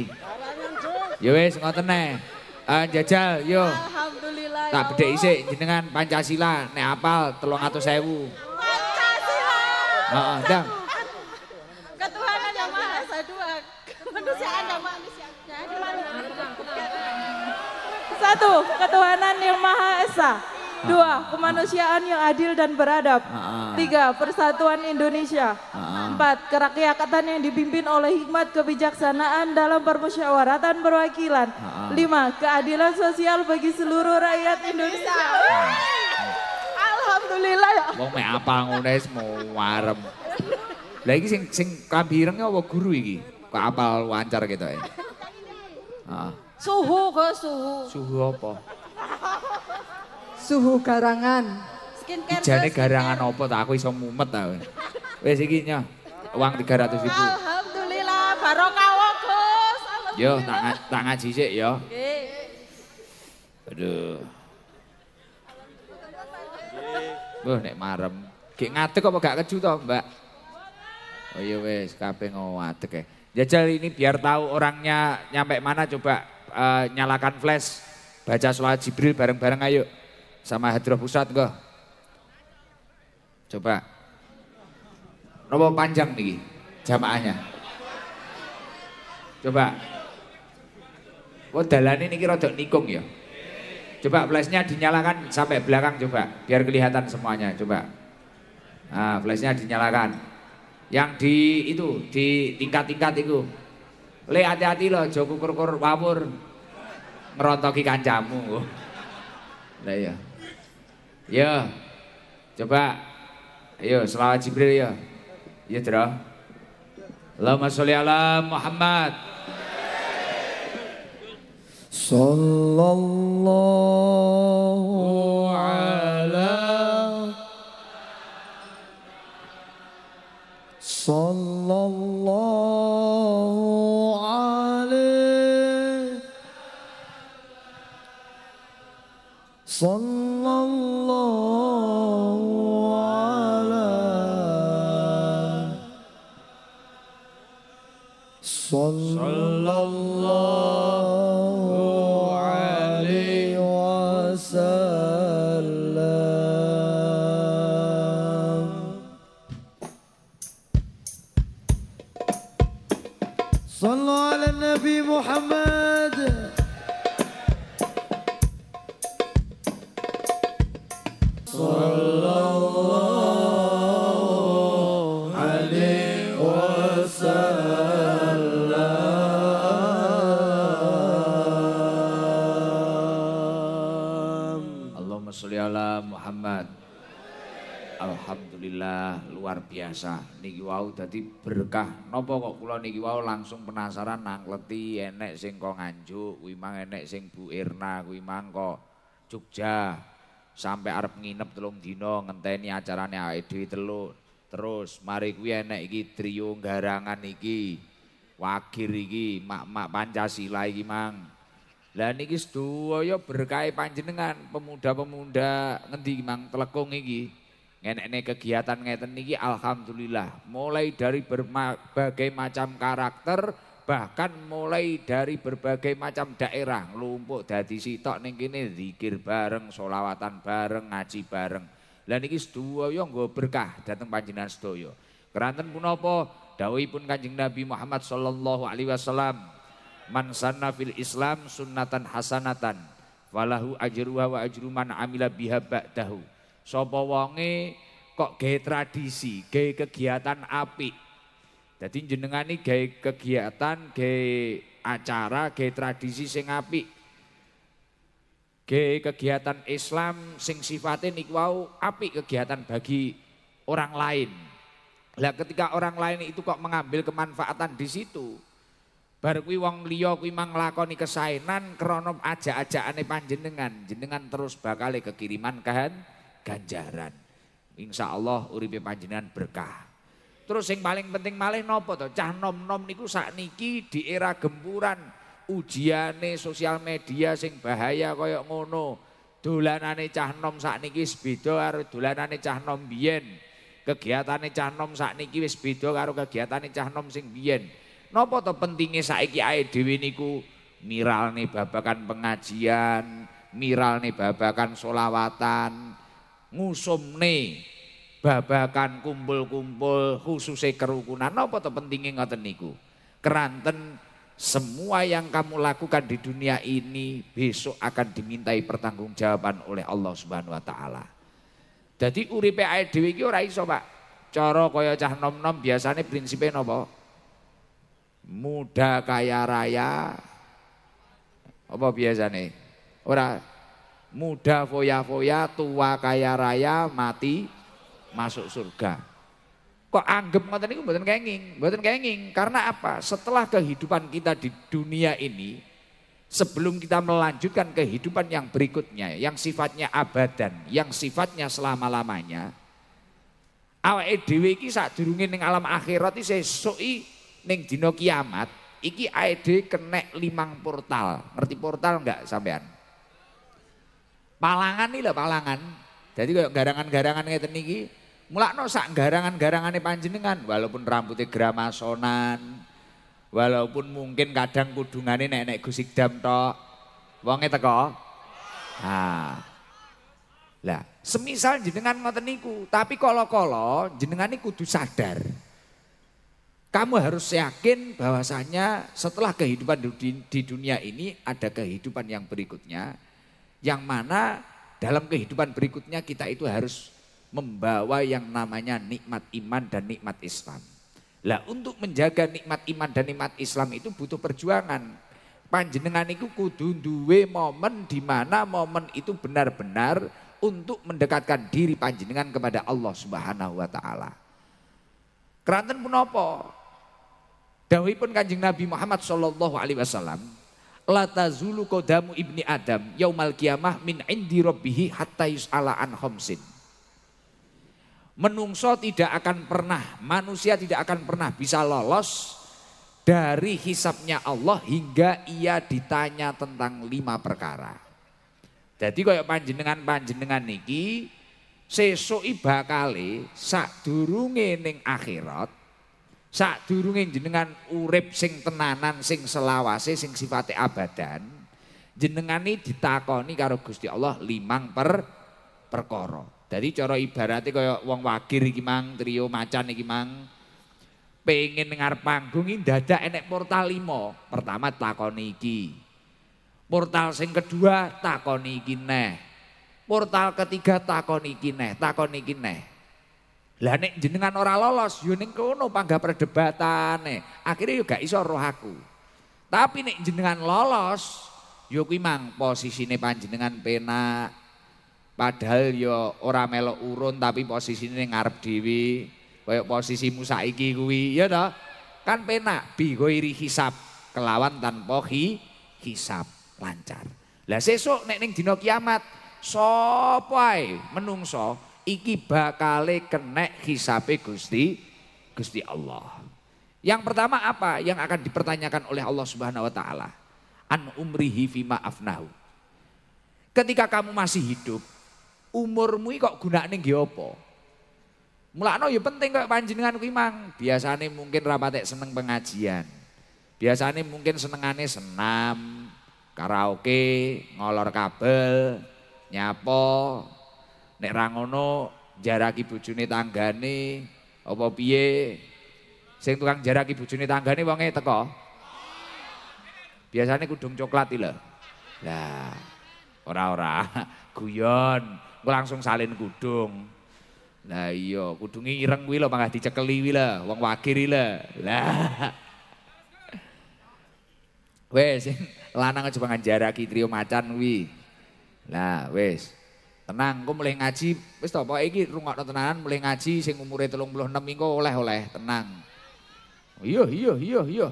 Ya wis, ngoten neh. Uh, jajal, yo. Alhamdulillah. Ya tak beda isi jenengan Pancasila nek apal sewu. Pancasila. Heeh, ndang. Ketuhanan yang Maha Esa dua, manusia yang Maha Satu, ketuhanan yang Maha Esa. Ah. Dua, kemanusiaan yang adil dan beradab. Ah, ah, Tiga, persatuan Indonesia. Empat, kerakyatan yang dipimpin oleh hikmat kebijaksanaan dalam permusyawaratan perwakilan. Lima, keadilan sosial bagi seluruh rakyat Indonesia. Alhamdulillah ya. Wong mek apa ngono semua warem. Lagi sing sing kabireng apa guru iki? Kok apal lancar gitu ya. Ah. Suhu kok suhu. Suhu apa? Suhu garangan. Skincare. Ijane garangan apa tak aku iso mumet ta. Wis iki nyo. Uang 300 ribu. Alhamdulillah barokah wae Gus. Yo tak tak ngaji sik yo. Nggih. Aduh. Wah nek marem. Gek ngatuk apa gak keju to, Mbak? Oh iya wes, kabeh ngowatek ya. Jajal ini biar tahu orangnya nyampe mana coba uh, nyalakan flash, baca sholat Jibril bareng-bareng ayo. Sama Hadroh Pusat go. Coba. Nopo panjang nih jamaahnya. Coba. Oh dalan ini kira nikung ya. Coba flashnya dinyalakan sampai belakang coba. Biar kelihatan semuanya coba. Nah flashnya dinyalakan. Yang di itu, di tingkat-tingkat itu. Le hati-hati loh, aja kukur-kukur wawur. Ngerontoki kancamu. Lah ya. Ya. Coba ayo selawat Jibril ya. Ya, Dra. Allahumma sholli ala Muhammad. Sallallahu ala Sallallahu صلى الله على صلى الله عليه وسلم صلوا على النبي محمد biasa niki wau dadi berkah napa kok kula niki wau langsung penasaran nang leti enek sing kok nganjuk kuwi mang enek sing Bu Irna kuwi mang kok Jogja sampai arep nginep telung dino ngenteni acarane awake dhewe telu terus mari kuwi enek iki trio garangan iki wakir iki mak-mak Pancasila iki mang lah niki yo berkah panjenengan pemuda-pemuda ngendi mang telekung iki Ngenekne kegiatan ngeten niki alhamdulillah mulai dari berbagai macam karakter bahkan mulai dari berbagai macam daerah lumpuk dadi sitok ning kene zikir bareng, solawatan bareng, ngaji bareng. Lah niki sedaya nggo berkah datang dhateng panjenengan sedaya. Keranten punapa pun Kanjeng Nabi Muhammad sallallahu alaihi wasallam man sanna fil Islam sunnatan hasanatan walahu ajruha wa ajru man amila biha ba'dahu sapa wonge kok gawe tradisi, gawe kegiatan api. Jadi jenengan ini gawe kegiatan, gawe acara, gawe tradisi sing apik. Gawe kegiatan Islam sing sifate niku wau apik kegiatan bagi orang lain. Lah ketika orang lain itu kok mengambil kemanfaatan di situ, Bar kuwi wong liya kuwi manglakoni kesaenan krana aja ajakane panjenengan, jenengan terus bakal kekiriman kahan ganjaran. Insya Allah uripe panjenengan berkah. Terus yang paling penting malih nopo to? Cah nom-nom niku niki di era gempuran ujiane sosial media sing bahaya koyok ngono. Dulanane cah nom niki sebido karo dolanane cah nom biyen. Kegiatane cah nom niki wis beda karo kegiatane cah nom sing biyen. Nopo to pentinge saiki ae dhewe niku miralne babakan pengajian, miralne babakan solawatan, ngusumne babakan kumpul-kumpul khususnya kerukunan apa tuh pentingnya ngoten niku. Keranten semua yang kamu lakukan di dunia ini besok akan dimintai pertanggungjawaban oleh Allah Subhanahu wa taala. Jadi uripe air dhewe iki ora iso, Pak. Cara kaya cah nom-nom biasane prinsipe napa? Muda kaya raya apa biasane? Ora muda foya-foya, tua kaya raya, mati masuk surga. Kok anggap ngoten niku mboten kenging, mboten kenging. Karena apa? Setelah kehidupan kita di dunia ini sebelum kita melanjutkan kehidupan yang berikutnya yang sifatnya abadan, yang sifatnya selama-lamanya, awake dhewe iki dirungin ning alam akhirat iki sesuki ning dina kiamat iki awake kenek limang portal. Ngerti portal enggak sampean? Palangan nih loh palangan. Jadi kayak garangan-garangan kayak mulai Mulakno sak garangan-garangane panjenengan walaupun rambutnya gramasonan. Walaupun mungkin kadang kudungannya nenek gusik dam tok. Wongnya teko. Nah. Lah, semisal jenengan ngoten niku, tapi kala-kala jenengan niku kudu sadar. Kamu harus yakin bahwasanya setelah kehidupan di dunia ini ada kehidupan yang berikutnya yang mana dalam kehidupan berikutnya kita itu harus membawa yang namanya nikmat iman dan nikmat Islam. Lah untuk menjaga nikmat iman dan nikmat Islam itu butuh perjuangan. Panjenengan itu kudu duwe momen di mana momen itu benar-benar untuk mendekatkan diri panjenengan kepada Allah Subhanahu wa taala. Keranten apa? Dawuhipun Kanjeng Nabi Muhammad sallallahu alaihi wasallam latazulu kodamu ibni adam yaumal kiamah min indi robbihi hatta yus'ala an homsin. Menungso tidak akan pernah, manusia tidak akan pernah bisa lolos dari hisapnya Allah hingga ia ditanya tentang lima perkara. Jadi kayak panjenengan-panjenengan niki sesuk bakale durunge ning akhirat diurungin jenengan urip sing tenanan, sing selawase, sing sifate abadan, jenengan ini ditakoni karo Gusti Allah limang per perkara. Jadi cara ibaratnya kaya wong wakir iki mang, trio macan iki mang, pengen dengar panggung ini dada enek portal limo. Pertama takoni iki. Portal sing kedua takoni iki neh. Portal ketiga takoni iki neh, takoni iki neh. Lah nek jenengan ora lolos yo ning kono panggah perdebatane. Akhire yo gak iso roh aku. Tapi nek jenengan lolos yo kuwi mang posisine panjenengan penak. Padahal yo ora melok urun tapi posisine ngarep dhewe. kaya posisimu saiki kuwi, ya toh? Kan penak bi hisab, kelawan tanpa hi, hisab lancar. Lah sesuk nek ning dina kiamat sapa ae menungso iki bakale kena hisape Gusti Gusti Allah. Yang pertama apa yang akan dipertanyakan oleh Allah Subhanahu wa taala? An umrihi fima afnahu. Ketika kamu masih hidup, umurmu kok gunakne nggih apa? Mulakno ya penting kok panjenengan kuwi mang. Biasane mungkin rapatek seneng pengajian. Biasanya mungkin senengane senam, karaoke, ngolor kabel, nyapo, Nek rangono ngono jaraki tanggani, tanggane apa piye? Sing tukang jaraki bojone tanggane wonge teko. Biasanya kudung coklat lho. Lah, ora-ora guyon, gue langsung salin kudung. Lah iya, kudung ireng kuwi lho mangah dicekeli kuwi lho, wong wakir lho. Lah. Wes, lanang aja pangan jaraki trio macan kuwi. Lah, wes. tenang kok mulai ngaji wis apa iki rungok no tenanan mulai ngaji sing umure 36 iki oleh oleh tenang oh, iya iya iya iya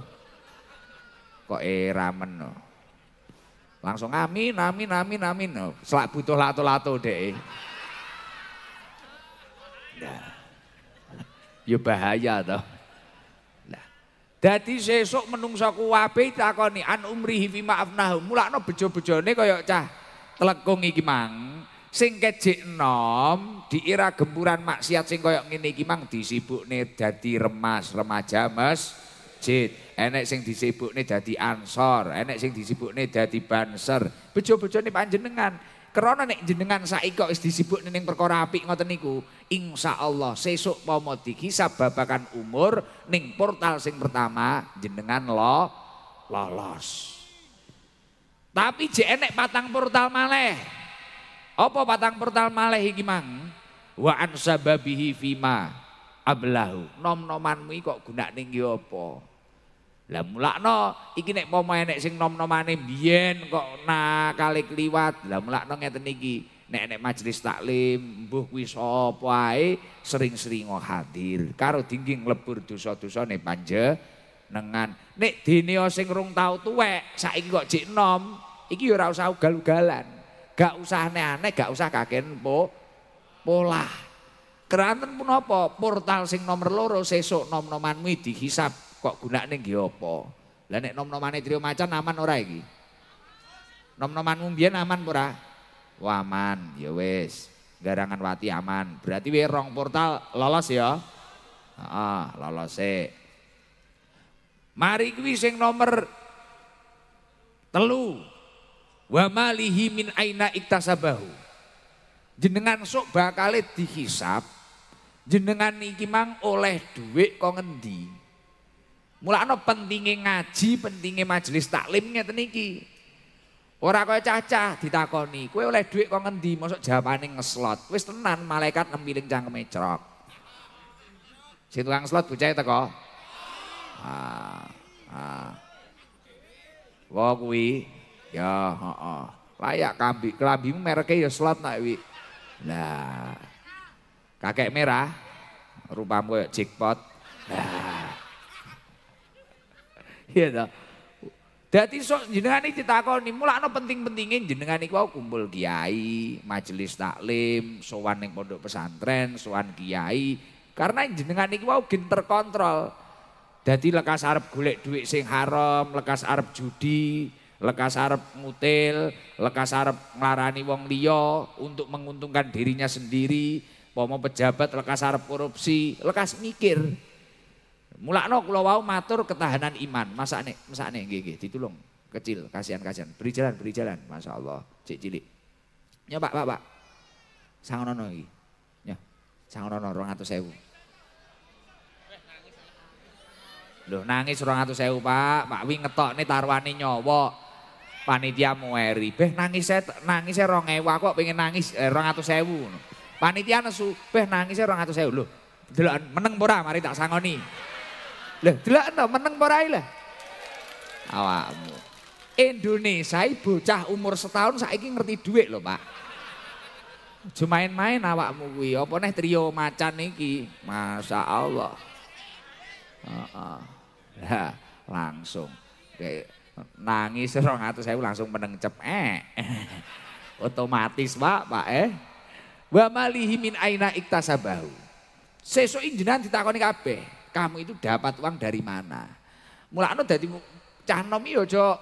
kok e ramen no. langsung amin amin amin amin no. Oh, selak butuh lato lato deh ya bahaya toh nah. Dadi sesuk menungsa kuwabe takoni an umrihi fi ma'afnahu. Mulakno bejo-bejone kaya cah telekung iki mang. sing kejek di diira gemburan maksiat sing koyok ngene iki mang disibukne dadi remas remaja mas jid enek sing disibukne jadi ansor enek sing disibukne jadi banser bejo bejo nih panjenengan kerana nek jenengan saiki kok disibuk ning perkara apik ngoten niku, insyaallah sesuk pomo dikisab babakan umur ning portal sing pertama jenengan lo lolos. Tapi jek enek patang portal maleh. Apa patang pertal malih iki mang? Wa an sababihi fima ablahu. Nom-nomanmu kok gunakne nggih apa? Lah mulakno iki nek mau enek sing nom-nomane biyen kok nakale kliwat. Lah mulakno ngeten iki. Nek nek majelis taklim mbuh kuwi sapa ae sering-seringo hadir. Karo dinggi nglebur dosa-dosane panje nengan. Nek dene sing rung tau tuwek saiki kok jek nom, iki ora usah ugal-ugalan. Gak usah aneh-aneh, gak usah kaken po, pola. Keranten pun apa? Portal sing nomor loro sesuk nom-nomanmu noman hisap Kok gunakne nggih apa? Lah nek nom-nomane trio macan aman ora iki? nom noman mumbian aman ora? Waman, oh, ya Garangan wati aman. Berarti we rong portal lolos ya. ah lolos e. Mari kuwi sing nomor telu Wa malihi min aina iktasabahu. Jenengan sok bakale dihisap. Jenengan iki mang oleh duit kok ngendi? Mulane pentingnya ngaji, pentinge majelis taklim ngeten iki. Ora kaya cacah ditakoni, kowe oleh duit kok ngendi? Mosok jawabane ngeslot. Wis tenan malaikat nempiling cangkeme cerok. Sing tukang slot bocah teko. Ah. Ah. Wah kuwi Ya, -ha. Layak kambi, Kelambi mereknya ya slot nak wi. Nah. Kakek merah rupamu ya jackpot. Nah. Iya dong. Jadi so, jenengan ini ditakon nih mulakno penting pentingin jenengan ini wau kumpul kiai, majelis taklim, sowan yang pondok pesantren, sowan kiai. Karena jenengan ini wau gen terkontrol. jadi lekas arab golek duit sing haram, lekas arab judi, lekas arep ngutil, lekas arep ngelarani wong liya untuk menguntungkan dirinya sendiri, pomo pejabat lekas arep korupsi, lekas mikir. Mulakno kula wau matur ketahanan iman, nek, masa nek, gg, ditulung. Kecil, kasihan-kasihan, beri jalan, beri jalan, Masya Allah, cik cilik. Ya Pak, Pak, Pak. nono iki. Ya. atau sewu. Loh nangis atau sewu Pak. Pak wing ngetok nih tarwani nyowok. Panitia mueri, beh nangis saya nangis saya rong ewa kok pengen nangis eh, rong atau sewu. Panitia nesu, beh nangis saya rong atau sewu loh. Dila meneng pora mari tak sangoni. Loh, delok no meneng pora lah. Awakmu. Indonesia bocah umur setahun saiki ngerti duit loh, Pak. Cuma main-main awakmu kuwi, apa neh trio macan iki? Masya Allah. uh, Uh langsung kayak Nangis saya langsung meneng Eh. Otomatis Pak, Pak eh. Wa malihi min aina iktasabahu. seso jenengan ditakoni kabeh, kamu itu dapat uang dari mana? mulakno dadi cah nom yo aja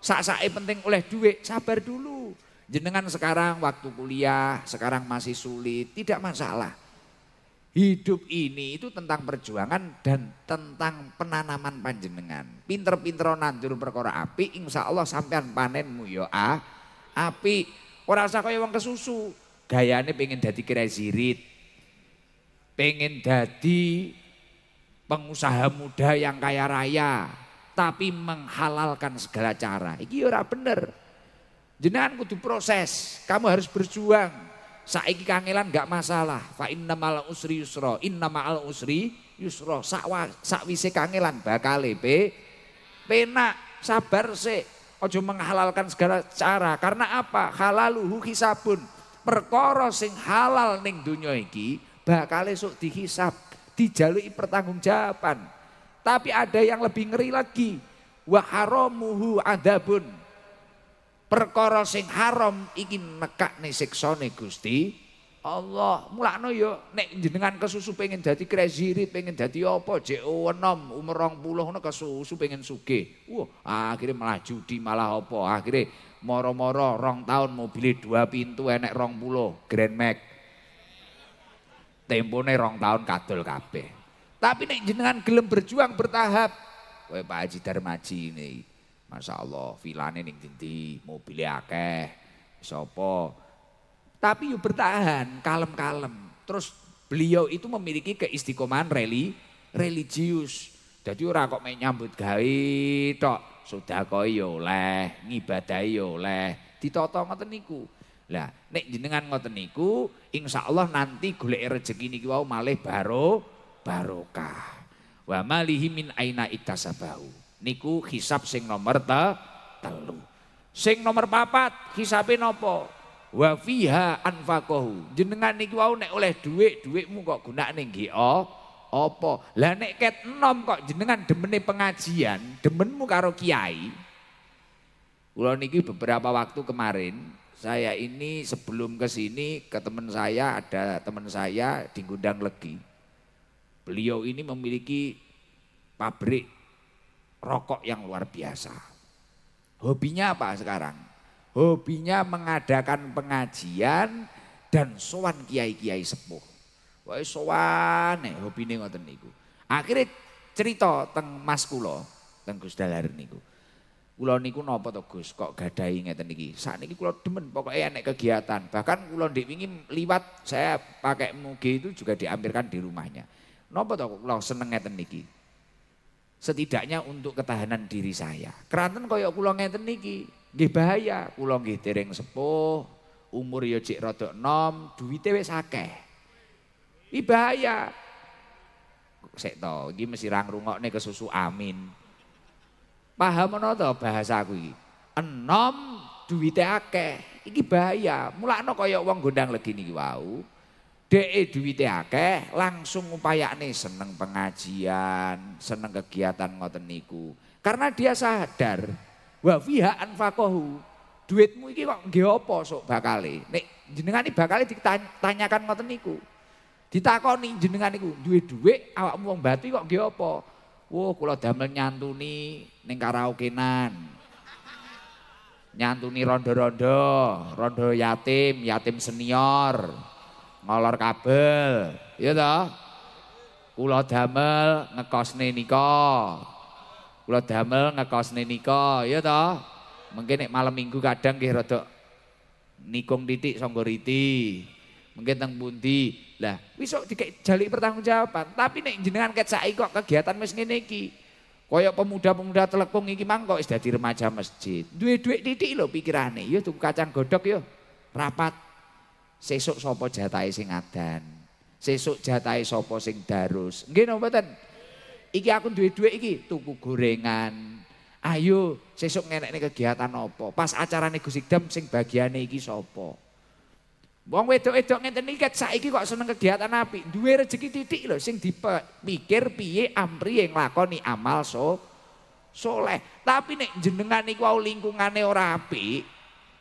sak-sake penting oleh duit, sabar dulu. Jenengan sekarang waktu kuliah, sekarang masih sulit, tidak masalah. Hidup ini itu tentang perjuangan dan tentang penanaman panjenengan. Pinter-pinter nandur perkara api, insya Allah sampean panenmu yo ya, ah. Api, sakau usah kaya wong kesusu. Gayane pengen jadi kerezirit. Pengen jadi pengusaha muda yang kaya raya, tapi menghalalkan segala cara. Iki ora bener. Jenengan kudu proses, kamu harus berjuang. Saiki kangelan gak masalah. Fa innamal usri yusra. Innamal usri yusra. Sakwa sakwise kangelan bakal pe penak. Sabar sik. Ojo menghalalkan segala cara. Karena apa? Halaluhu hisabun. Perkara sing halal ning dunia iki bakal esuk dihisab, dijalui pertanggungjawaban. Tapi ada yang lebih ngeri lagi. Wa haramuhu adabun perkara sing haram iki nekakne siksane Gusti Allah. Mulakno yo nek jenengan kesusu pengen dadi kresiri, pengen dadi apa, jek oh, enom umur 20 ngono kesusu pengen sugih. Wah, uh, akhirnya malah judi malah apa? Akhirnya moro-moro rong tahun mobil dua pintu enek puluh Grand Max. Tempone rong tahun kadol kabeh. Tapi nek jenengan gelem berjuang bertahap. Kowe Pak Haji Darmaji ini Masya Allah, vilane ning dindi, mobil akeh, sopo. Tapi yuk bertahan, kalem-kalem. Terus beliau itu memiliki keistikoman reli, religius. Jadi ora kok main nyambut gawe tok, sudah yo ya yoleh, ngibadai yo oleh, ya Ditotong ngoten niku. Lah, nek jenengan ngoten niku, Allah nanti golek rezeki niki wau malih baro barokah. Wa malihi min aina itasabahu. Niku hisap sing nomor te, telu. Sing nomor papat hisabe nopo? Wa fiha anfaqahu. Jenengan niku wau nek oleh duit, duitmu kok gunakne nggih apa? Lah nek ket enom kok jenengan demene pengajian, demenmu karo kiai. Kula niki beberapa waktu kemarin saya ini sebelum ke sini ke teman saya ada teman saya di gudang Legi. Beliau ini memiliki pabrik rokok yang luar biasa. Hobinya apa sekarang? Hobinya mengadakan pengajian dan sowan kiai-kiai sepuh. Wah sowan eh nih ngoten niku. Akhirnya cerita teng mas kulo, teng Gus Dalar niku. Kulo niku nopo to Gus kok gadahi ngeten Saat niki kulo demen pokoknya enek kegiatan. Bahkan kulo ndek wingi liwat saya pakai mugi itu juga diampirkan di rumahnya. Nopo to kulo seneng ngeten niki setidaknya untuk ketahanan diri saya. Keranten koyok kula ngeten niki, nggih bahaya. Kula nggih tereng sepuh, umur ya cek rada enom, duwite wis akeh. Iki bahaya. Sek to, iki mesti ra ke susu amin. Paham ana to aku iki? Enom duwite akeh. Iki bahaya. no koyok uang gondang lagi nih Wow de duwite akeh langsung nih seneng pengajian, seneng kegiatan ngoten niku. Karena dia sadar wa fiha anfaqahu. Duitmu iki kok nggih apa sok bakale? Nek jenengan iki bakale ditanyakan ngoten niku. Ditakoni jenengan niku duwe duit awakmu wong batu kok nggih apa? Wo kula damel nyantuni neng karaokean. Nyantuni rondo-rondo, rondo yatim, yatim senior ngolor kabel, ya ta? Kula damel ngekosne nika. Kula damel ngekosne nika, ya ta? Mungkin nek malam Minggu kadang nggih rada nikung titik sanggo riti. Mungkin teng pundi? Lah, wis dikek jalik pertanggungjawaban. Tapi nek jenengan ket saiki kok kegiatan wis ngene iki. Koyok pemuda-pemuda telekung iki mang kok wis dadi remaja masjid. Duwe duit titik lho pikirane, ya tuku kacang godhok ya. Rapat sesuk sapa jatahe sing adan sesuk jatahe sapa sing darus nggih napa ten iki aku duwe dhuwit iki tuku gorengan ayo sesuk ngenekne kegiatan apa pas acarane Gus Idem sing bagiane iki sapa wong wedok-wedok ngenten iki saiki kok seneng kegiatan apik duwe rezeki titik lho sing dipikir piye amriye nglakoni amal so soleh tapi nek jenengan iku lingkungane ora apik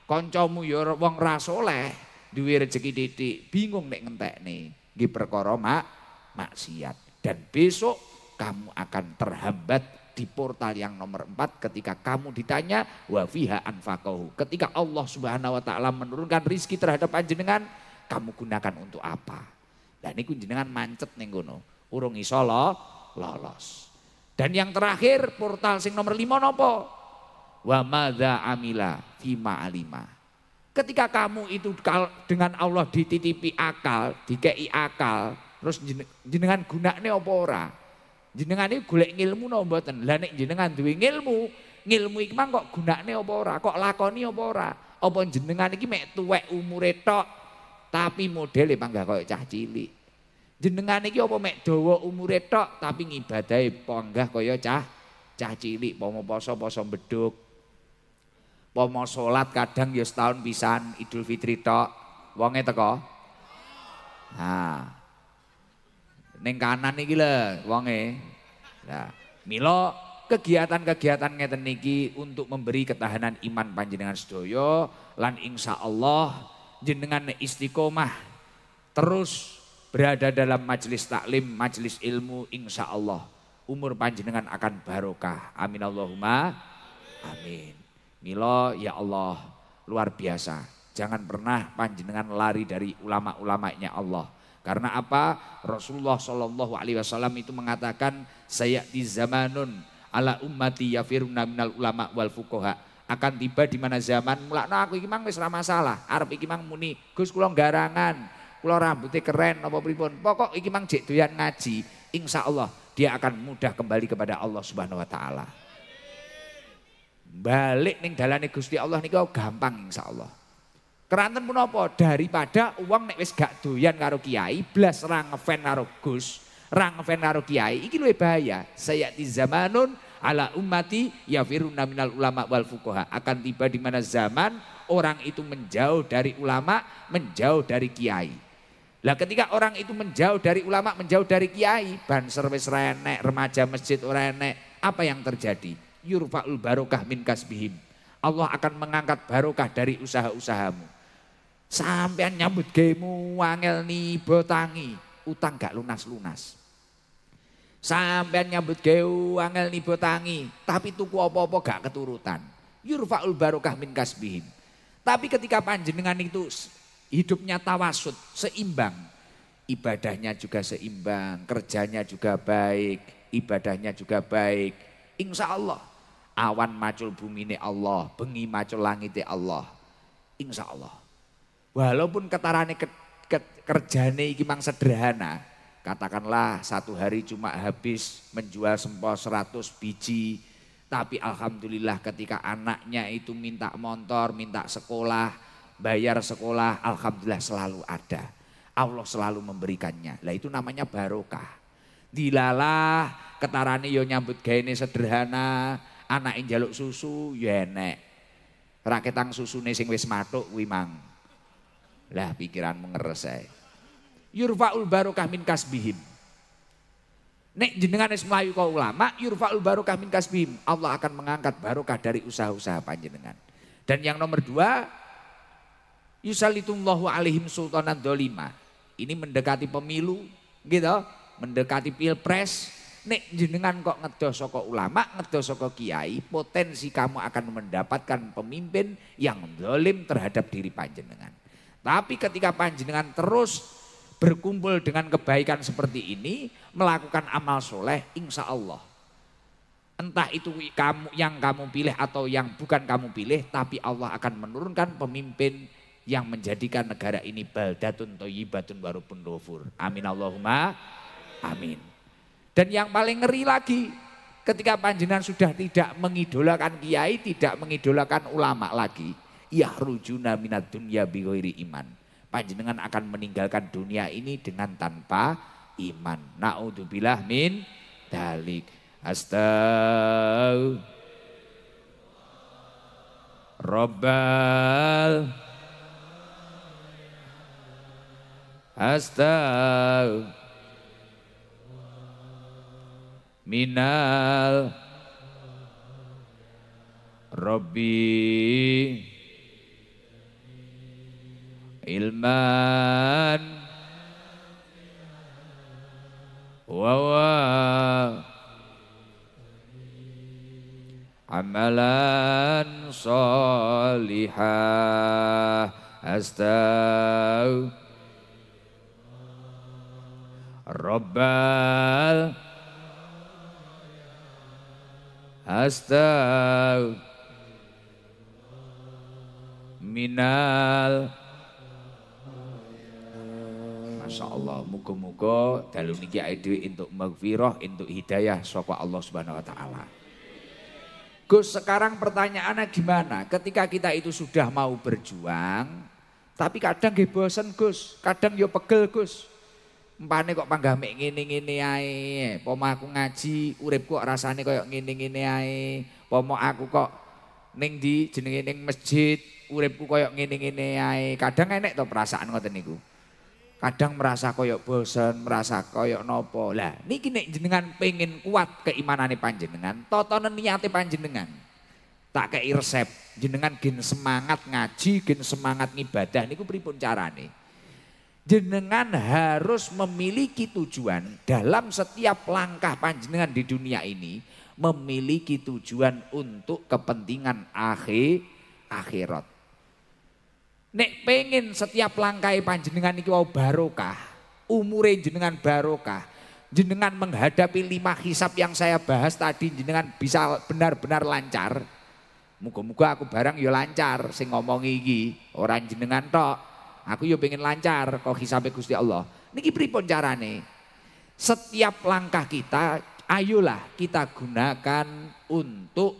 kancamu ya wong ra soleh duwe rezeki titik, bingung nek nih di perkara mak maksiat. Dan besok kamu akan terhambat di portal yang nomor empat ketika kamu ditanya wa fiha anfaqahu. Ketika Allah Subhanahu wa taala menurunkan rizki terhadap panjenengan, kamu gunakan untuk apa? Dan ini kunjungan mancet nih kuno Urung isolo lolos. Dan yang terakhir portal sing nomor lima nopo? Wa madza amila fima alima. Ketika kamu itu dengan Allah dititipi akal, dikei akal, terus jenengan gunakne apa ora? Jenengan iki golek ilmu no mboten? Lah nek jenengan duwe ilmu, ilmu iki mang kok gunakne apa ora? Kok lakoni apa ora? Apa jenengan iki mek tuwek umure tok tapi modele panggah koyo cah cilik. Jenengan iki apa mek dawa umure tok tapi ngibadahe panggah koyo cah cah cilik, pomo poso poso beduk. Pomo sholat kadang ya setahun pisan Idul Fitri tok. Wonge teko. Nah. Ning kanan iki lho wonge. Nah, Milo kegiatan-kegiatan ngeten niki untuk memberi ketahanan iman panjenengan sedoyo lan insya Allah jenengan istiqomah terus berada dalam majelis taklim, majelis ilmu insya Allah umur panjenengan akan barokah. Amin Allahumma. Amin. Milo ya Allah luar biasa. Jangan pernah panjenengan lari dari ulama-ulamanya Allah. Karena apa? Rasulullah Shallallahu Alaihi Wasallam itu mengatakan saya di zamanun ala ummati yafiruna minal ulama wal fukoha akan tiba di mana zaman mulak nah aku iki mang wis ora masalah arep iki mang muni Gus kula garangan kula rambutnya keren apa pripun pokok iki mang jek doyan ngaji Allah dia akan mudah kembali kepada Allah Subhanahu wa taala balik ning dalane Gusti Allah nih kau gampang insya Allah. Keranten apa? daripada uang nek wes gak doyan karo kiai, blas rang ngefen karo Gus, ra ngefen karo kiai, iki luwih bahaya. saya di zamanun ala ummati yafiruna minal ulama wal fukoha. Akan tiba di mana zaman orang itu menjauh dari ulama, menjauh dari kiai. Lah ketika orang itu menjauh dari ulama, menjauh dari kiai, banser wis renek, remaja masjid ora apa yang terjadi? yurfa'ul barokah min kasbihim. Allah akan mengangkat barokah dari usaha-usahamu. Sampean nyambut gemu wangel ni, botangi, utang gak lunas-lunas. Sampean nyambut gemu, angel ni, botangi, tapi tuku apa-apa gak keturutan. Yurfa'ul barokah min kasbihim. Tapi ketika panjenengan itu hidupnya tawasud, seimbang. Ibadahnya juga seimbang, kerjanya juga baik, ibadahnya juga baik. Insya Allah Awan macul bumi ini Allah, bengi macul langit ini Allah. Insya Allah. Walaupun ketarane ke, ke, kerjane iki mang sederhana, katakanlah satu hari cuma habis menjual sempol 100 biji, tapi alhamdulillah ketika anaknya itu minta motor, minta sekolah, bayar sekolah, alhamdulillah selalu ada. Allah selalu memberikannya. Lah itu namanya barokah. Dilalah ketarane yo nyambut gaene sederhana, anake njaluk susu ya enek. Ra ketang susune sing wis matuk, kuwi mang. Lah pikiran mengeresai. Yurfaul barokah min kasbihim. Nek jenengan es melayu kau ulama, yurfaul barokah min kasbihim. Allah akan mengangkat barokah dari usaha-usaha panjenengan. Dan yang nomor dua, yusalitullahu alaihim sultanan dolima. Ini mendekati pemilu, gitu, mendekati pilpres, Nek jenengan kok ngedo saka ulama, ngedo saka kiai, potensi kamu akan mendapatkan pemimpin yang zalim terhadap diri panjenengan. Tapi ketika panjenengan terus berkumpul dengan kebaikan seperti ini, melakukan amal soleh, insya Allah. Entah itu kamu yang kamu pilih atau yang bukan kamu pilih, tapi Allah akan menurunkan pemimpin yang menjadikan negara ini baldatun toyibatun warupun dofur. Amin Allahumma. Amin. Dan yang paling ngeri lagi, ketika panjenengan sudah tidak mengidolakan kiai, tidak mengidolakan ulama lagi. Ya rujuna minat dunia biwiri iman. Panjenengan akan meninggalkan dunia ini dengan tanpa iman. Na'udzubillah min dalik. Astagfirullah. Robbal. Astagfirullah minal Rabbi ilman wawa amalan salihah astau rabbal astag minal Masya Allah, muka-muka dalu niki aidwi untuk magfirah untuk hidayah soko Allah Subhanahu wa taala. Gus, sekarang pertanyaannya gimana? Ketika kita itu sudah mau berjuang, tapi kadang gak bosan, Gus, kadang yo ya pegel Gus. Empane kok panggamek ngene-ngene ae. Pomo aku ngaji, uripku kok rasane koyo ngene-ngene ae. Pomo aku kok ning di jenenge ning masjid, uripku koyo ngene-ngene ae. Kadang enek to perasaan ngoten niku. Kadang merasa koyok bosan, merasa koyok nopo. Lah, niki kini jenengan pengen kuat keimanan keimanane panjenengan, totonen niate panjenengan. tak kei resep jenengan gen semangat ngaji gen semangat ngibadah niku pripun carane jenengan harus memiliki tujuan dalam setiap langkah panjenengan di dunia ini memiliki tujuan untuk kepentingan akhir akhirat. Nek pengen setiap langkah panjenengan iki wau barokah, umure jenengan barokah, jenengan menghadapi lima hisap yang saya bahas tadi jenengan bisa benar-benar lancar. Muga-muga aku barang ya lancar sing ngomong iki, orang jenengan tok. Aku yo pengen lancar kok hisabe Gusti Allah. Niki pripun carane? Setiap langkah kita ayolah kita gunakan untuk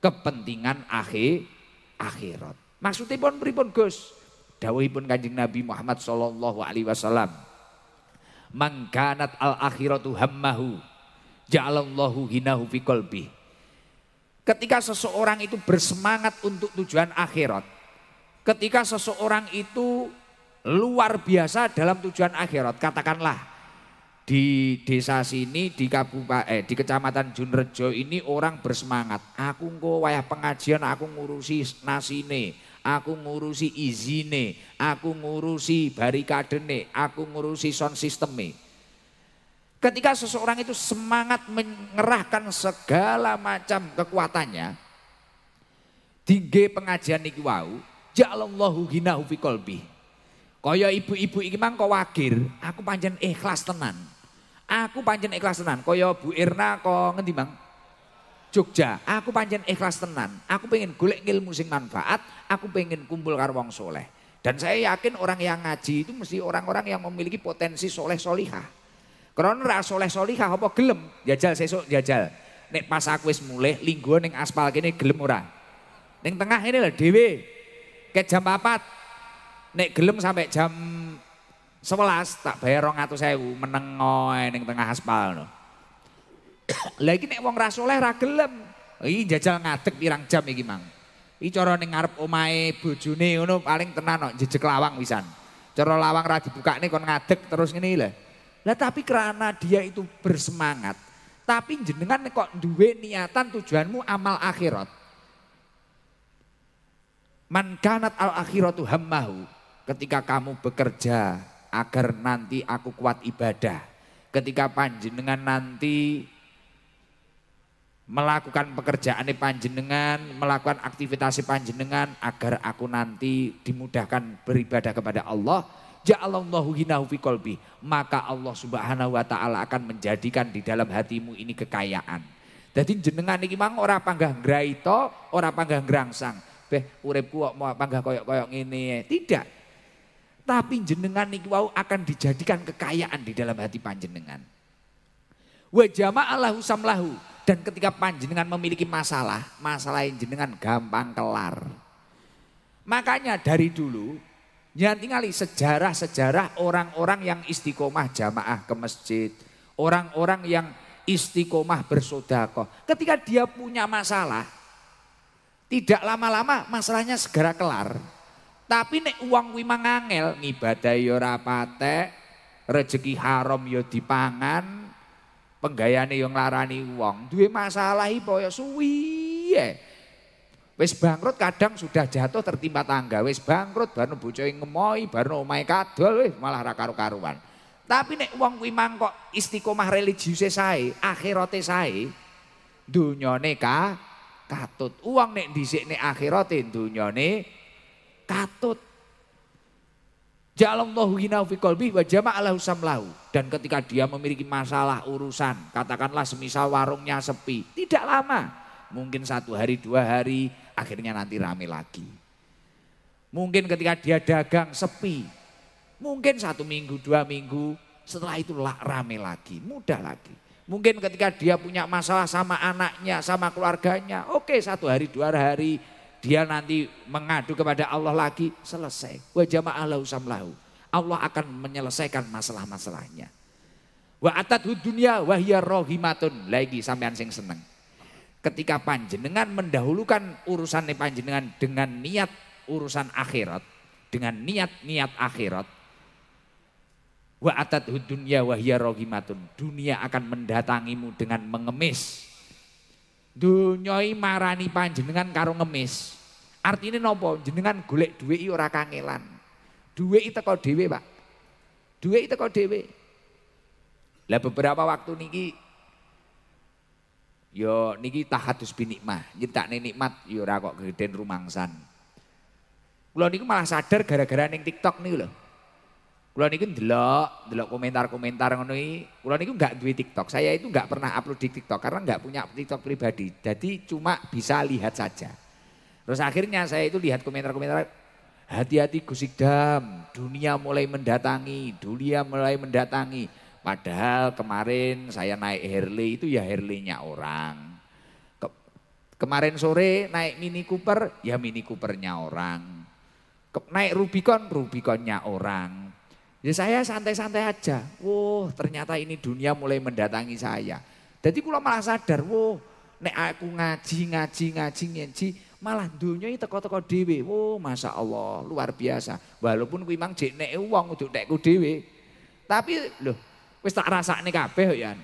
kepentingan akhir akhirat. Maksudnya pun pripun Gus? Dawuhipun Kanjeng Nabi Muhammad sallallahu alaihi wasallam. Mangkanat al akhiratu hammahu ja'alallahu hinahu fi qalbi. Ketika seseorang itu bersemangat untuk tujuan akhirat, ketika seseorang itu luar biasa dalam tujuan akhirat. Katakanlah di desa sini di kabupaten eh, di kecamatan Junrejo ini orang bersemangat. Aku nggo wayah pengajian aku ngurusi nasine, aku ngurusi izine, aku ngurusi barikadene, aku ngurusi sound systeme. Ketika seseorang itu semangat mengerahkan segala macam kekuatannya, tinggi pengajian niki wau, ja'alallahu hinahu fi qalbi. Kaya ibu-ibu iki mang kok wakir, aku panjen ikhlas tenan. Aku panjen ikhlas tenan. Kaya Bu Irna kok ngendi mang? Jogja, aku panjen ikhlas tenan. Aku pengen golek ilmu sing manfaat, aku pengen kumpul karo wong soleh. Dan saya yakin orang yang ngaji itu mesti orang-orang yang memiliki potensi soleh solihah. Karena ra soleh solihah apa gelem? Jajal sesuk jajal. Nek pas aku wis mulih yang yang aspal ini gelem ora? Neng tengah ini lah dhewe Ket jam 4. Nek gelem sampai jam 11 tak bayar saya meneng ning tengah aspal no. Lagi nek wong ra saleh ra gelem. Iki jajal ngadeg pirang jam iki, Mang. Iki cara ning ngarep omahe bojone ngono paling tenan kok no, jejeg lawang wisan. Cara lawang ra nih kon ngadeg terus ngene lho. Lah tapi karena dia itu bersemangat, tapi jenengan kok duwe niatan tujuanmu amal akhirat. Man kanat al akhiratu hammahu. Ketika kamu bekerja agar nanti aku kuat ibadah. Ketika panjenengan nanti melakukan pekerjaan panjenengan, melakukan aktivitas panjenengan agar aku nanti dimudahkan beribadah kepada Allah. Ja'alallahu hinahu fi kolbi. Maka Allah subhanahu wa ta'ala akan menjadikan di dalam hatimu ini kekayaan. Jadi jenengan ini memang Orang panggah ngraito, orang panggah ngrangsang kabeh uripku kok panggah koyok-koyok ini Tidak. Tapi jenengan niki wau akan dijadikan kekayaan di dalam hati panjenengan. Wa jama'alahu samlahu dan ketika panjenengan memiliki masalah, masalah yang jenengan gampang kelar. Makanya dari dulu jangan tinggali sejarah-sejarah orang-orang yang istiqomah jamaah ke masjid, orang-orang yang istiqomah bersodakoh. Ketika dia punya masalah, tidak lama-lama masalahnya segera kelar. Tapi nek uang kuwi mangangel ngibadah yo ya ora patek, rezeki haram yo ya dipangan, penggayane yo ya nglarani uang, Duwe masalah iki koyo suwi. Wis bangkrut kadang sudah jatuh tertimpa tangga, wis bangkrut baru bocoe ngemoi, baru omahe kadol, wis malah ra karu-karuan. Tapi nek uang kuwi kok istiqomah religiuse sae, akhirate sae, dunyane ka katut. Uang nek disik nek akhirat e nek katut. Ja'alallahu hinahu fi qalbi wa jama'alahu lau Dan ketika dia memiliki masalah urusan, katakanlah semisal warungnya sepi, tidak lama. Mungkin satu hari, dua hari, akhirnya nanti rame lagi. Mungkin ketika dia dagang sepi, mungkin satu minggu, dua minggu, setelah itu rame lagi, mudah lagi. Mungkin ketika dia punya masalah sama anaknya, sama keluarganya, oke okay, satu hari, dua hari, dia nanti mengadu kepada Allah lagi, selesai. Wa jama'alahu samlahu. Allah akan menyelesaikan masalah-masalahnya. Wa atad dunia wahya rohimatun. Lagi sampean sing seneng. Ketika panjenengan mendahulukan urusan panjenengan dengan niat urusan akhirat. Dengan niat-niat akhirat Wa atat dunya wahya rohimatun. Dunia akan mendatangimu dengan mengemis. Dunyoi marani panjenengan karo ngemis. Artinya nopo jenengan golek duwe i ora kangelan. Duwe itu kau dewe pak. Duwe itu kau dewe. Lah beberapa waktu niki yo ya niki tahatus binikmah, nyiptakne nikmat yo ya ora kok geden rumangsan. Kula niku malah sadar gara-gara neng TikTok nih loh. Kula niku ndelok, ndelok komentar-komentar ngono iki. Kula niku enggak duwe TikTok. Saya itu enggak pernah upload di TikTok karena enggak punya TikTok pribadi. Jadi cuma bisa lihat saja. Terus akhirnya saya itu lihat komentar-komentar hati-hati Gusikdam, dunia mulai mendatangi, dunia mulai mendatangi. Padahal kemarin saya naik Harley itu ya Harley-nya orang. kemarin sore naik Mini Cooper, ya Mini Cooper-nya orang. Ke naik Rubicon, Rubicon-nya orang Ya saya santai-santai aja. Wow, ternyata ini dunia mulai mendatangi saya. Jadi kula malah sadar, wah, nek aku ngaji, ngaji, ngaji, ngaji, malah dunia itu teko-teko dhewe. Wow, masa Allah, luar biasa. Walaupun kuwi mang jek nek wong kudu nekku dhewe. Tapi loh, wis tak rasakne kabeh ya.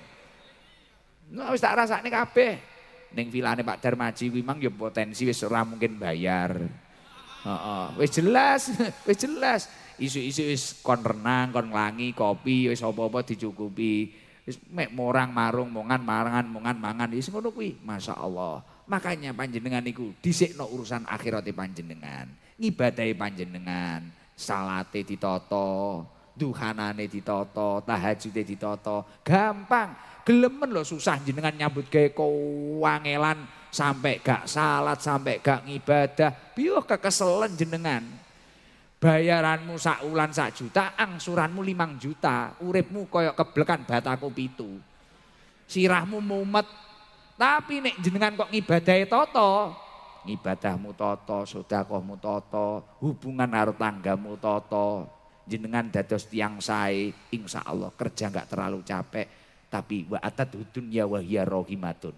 Nah, wis tak rasakne kabeh. Ning vilane Pak Darmaji kuwi mang ya potensi wis ora mungkin bayar. Oh, oh. wis jelas, wis jelas isu-isu wis kon renang, kon langi, kopi, wis apa-apa dicukupi. Wis mek morang marung mongan marangan mongan mangan wis ya ngono kuwi. Masyaallah. Makanya panjenengan iku dhisikno urusan akhirat panjenengan, ngibadahi panjenengan, salate ditata, duhanane ditata, tahajude ditata. Gampang. Gelemen lho susah jenengan nyambut gawe kewangelan sampai gak salat, sampai gak ngibadah. Biuh kekeselan jenengan bayaranmu sak ulan sak juta, angsuranmu limang juta, uripmu koyok keblekan bataku pitu. Sirahmu mumet, tapi nek jenengan kok ngibadahi toto, ibadahmu toto, sodakohmu toto, hubungan harus tanggamu toto, jenengan dados tiang sae, insya Allah kerja nggak terlalu capek, tapi wa atad dunya wahya rohimatun.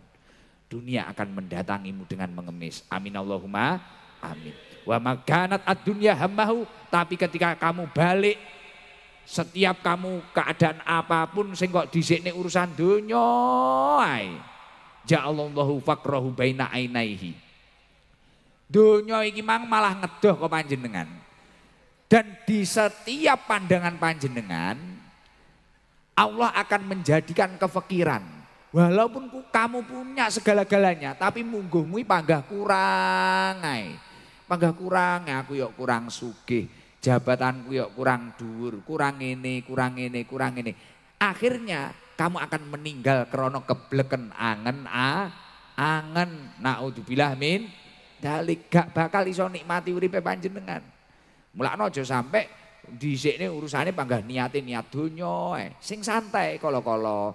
Dunia akan mendatangimu dengan mengemis. Amin Allahumma. Amin. Wa maganat ad-dunya hamahu, Tapi ketika kamu balik setiap kamu keadaan apapun sing kok sini urusan donya ae. Ja'alallahu faqrahu baina ainaihi. Donya iki mang malah ngedoh ke panjenengan. Dan di setiap pandangan panjenengan Allah akan menjadikan kefekiran, Walaupun kamu punya segala-galanya, tapi mungguhmu panggah kurang. Ay. Mangga kurang, ya aku yuk kurang sugih, jabatanku yuk kurang dur kurang ini, kurang ini, kurang ini. Akhirnya kamu akan meninggal krono kebleken angen a angen naudzubillah min dalik gak bakal iso nikmati uripe panjenengan. Mulakno aja sampe sini urusannya panggah niatin niat dunia, eh. sing santai kalau kalau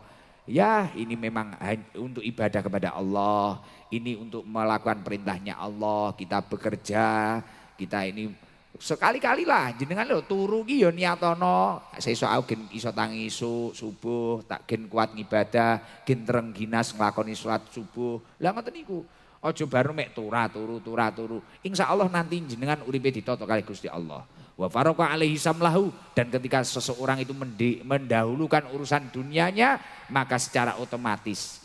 Ya, ini memang untuk ibadah kepada Allah ini untuk melakukan perintahnya Allah, kita bekerja, kita ini sekali-kali lah jenengan lo turu ki yo niatono sesuk aku gen iso tangi subuh tak gen kuat ngibadah gen tereng ginas ngelakoni sholat subuh lah ngoten niku coba baru mek turu, turu turu. turu insya Allah nanti jenengan uripe ditoto kali Gusti Allah wa faroka alaihi samlahu dan ketika seseorang itu mendahulukan urusan dunianya maka secara otomatis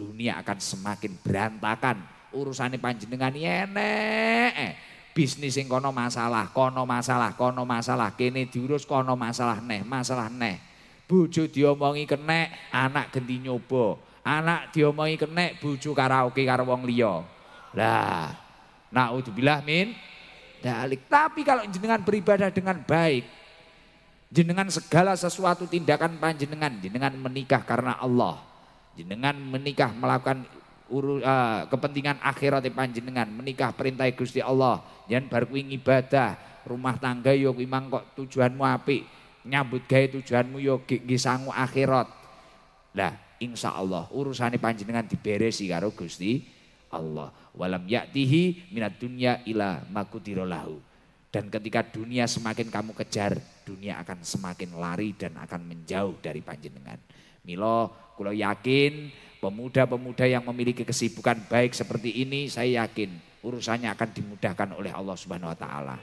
dunia akan semakin berantakan. Urusannya panjenengan yene, iya, eh, Bisnis yang kono masalah, kono masalah, kono masalah, kini diurus kono masalah neh, masalah neh. Bojo diomongi kene, anak genti nyoba. Anak diomongi kene, bojo karaoke karo wong liya. Lah, naudzubillah min dalik. Tapi kalau jenengan beribadah dengan baik, jenengan segala sesuatu tindakan panjenengan, jenengan menikah karena Allah Jenengan menikah melakukan uru, uh, kepentingan akhirat panjenengan, menikah perintah Gusti Allah, yen bar ibadah, rumah tangga yo ya kuwi kok tujuanmu apik, nyambut gaya tujuanmu yo ya nggih akhirat. Lah, insya Allah di panjenengan diberesi karo Gusti Allah. Walam yaktihi minat dunia ila makutirolahu. Dan ketika dunia semakin kamu kejar, dunia akan semakin lari dan akan menjauh dari panjenengan. Milo kalau yakin pemuda-pemuda yang memiliki kesibukan baik seperti ini saya yakin urusannya akan dimudahkan oleh Allah Subhanahu wa taala.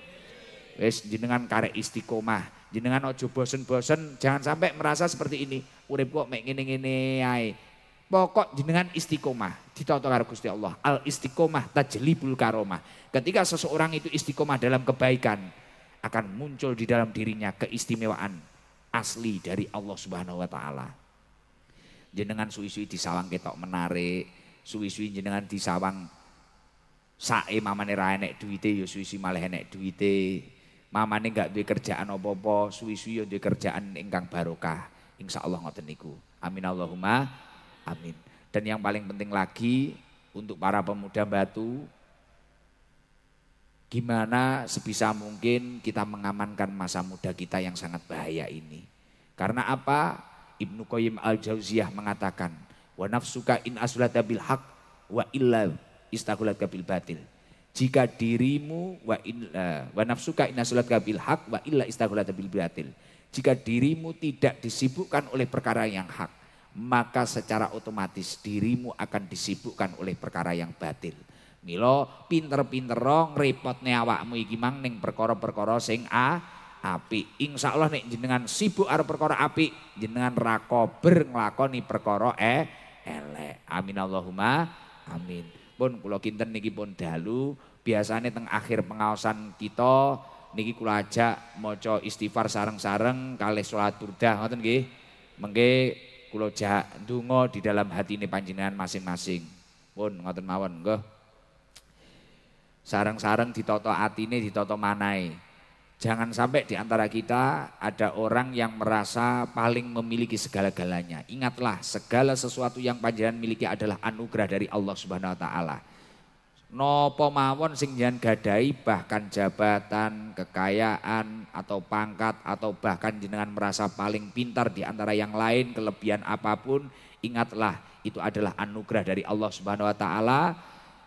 Wes jenengan karek istiqomah, jenengan ojo bosen-bosen, jangan sampai merasa seperti ini. Urip kok mek ini ngene ae. Pokok jenengan istiqomah, ditonton karo Gusti Allah. Al istiqomah tajlibul karomah. Ketika seseorang itu istiqomah dalam kebaikan, akan muncul di dalam dirinya keistimewaan asli dari Allah Subhanahu wa taala jenengan suwi-suwi disawang ketok menarik, suwi-suwi jenengan disawang sae mamane ra enek duwite ya suwi-suwi malah enek duwite. Mamane gak duwe kerjaan apa-apa, suwi-suwi ya duwe kerjaan ingkang barokah. Insyaallah ngoten niku. Amin Allahumma amin. Dan yang paling penting lagi untuk para pemuda Batu gimana sebisa mungkin kita mengamankan masa muda kita yang sangat bahaya ini. Karena apa? Ibnu Qayyim Al-Jauziyah mengatakan, "Wa nafsuka in aslata bil haq wa illa istaghlat bil batil." Jika dirimu wa in eh, wa nafsuka in aslata bil haq wa illa istaghlat bil batil. Jika dirimu tidak disibukkan oleh perkara yang hak, maka secara otomatis dirimu akan disibukkan oleh perkara yang batil. Milo pinter-pinter rong ne awakmu iki mang ning perkara-perkara sing a api. Insya Allah nih jenengan sibuk arep perkara api, jenengan rako nglakoni perkara eh elek. Amin Allahumma amin. Pun kalau kinten niki pun dalu, biasanya teng akhir pengawasan kita niki kula ajak maca istighfar sarang-sarang, kalih sholat turdah ngoten nggih. mengge, kula jak ndonga di dalam hati ini panjenengan masing-masing. Pun ngoten mawon nggih. sarang sareng hati atine ditoto manai. Jangan sampai di antara kita ada orang yang merasa paling memiliki segala-galanya. Ingatlah, segala sesuatu yang panjenengan miliki adalah anugerah dari Allah Subhanahu wa taala. Nopo mawon sing jangan gadai bahkan jabatan, kekayaan atau pangkat atau bahkan jenengan merasa paling pintar di antara yang lain, kelebihan apapun, ingatlah itu adalah anugerah dari Allah Subhanahu wa taala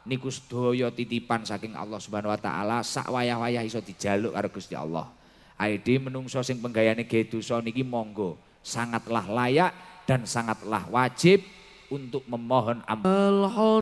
niku sedaya titipan saking Allah Subhanahu wa taala sak wayah-wayah iso dijaluk karo Gusti Allah. Aidi menungso sing penggayane gedusa niki monggo sangatlah layak dan sangatlah wajib untuk memohon ampun.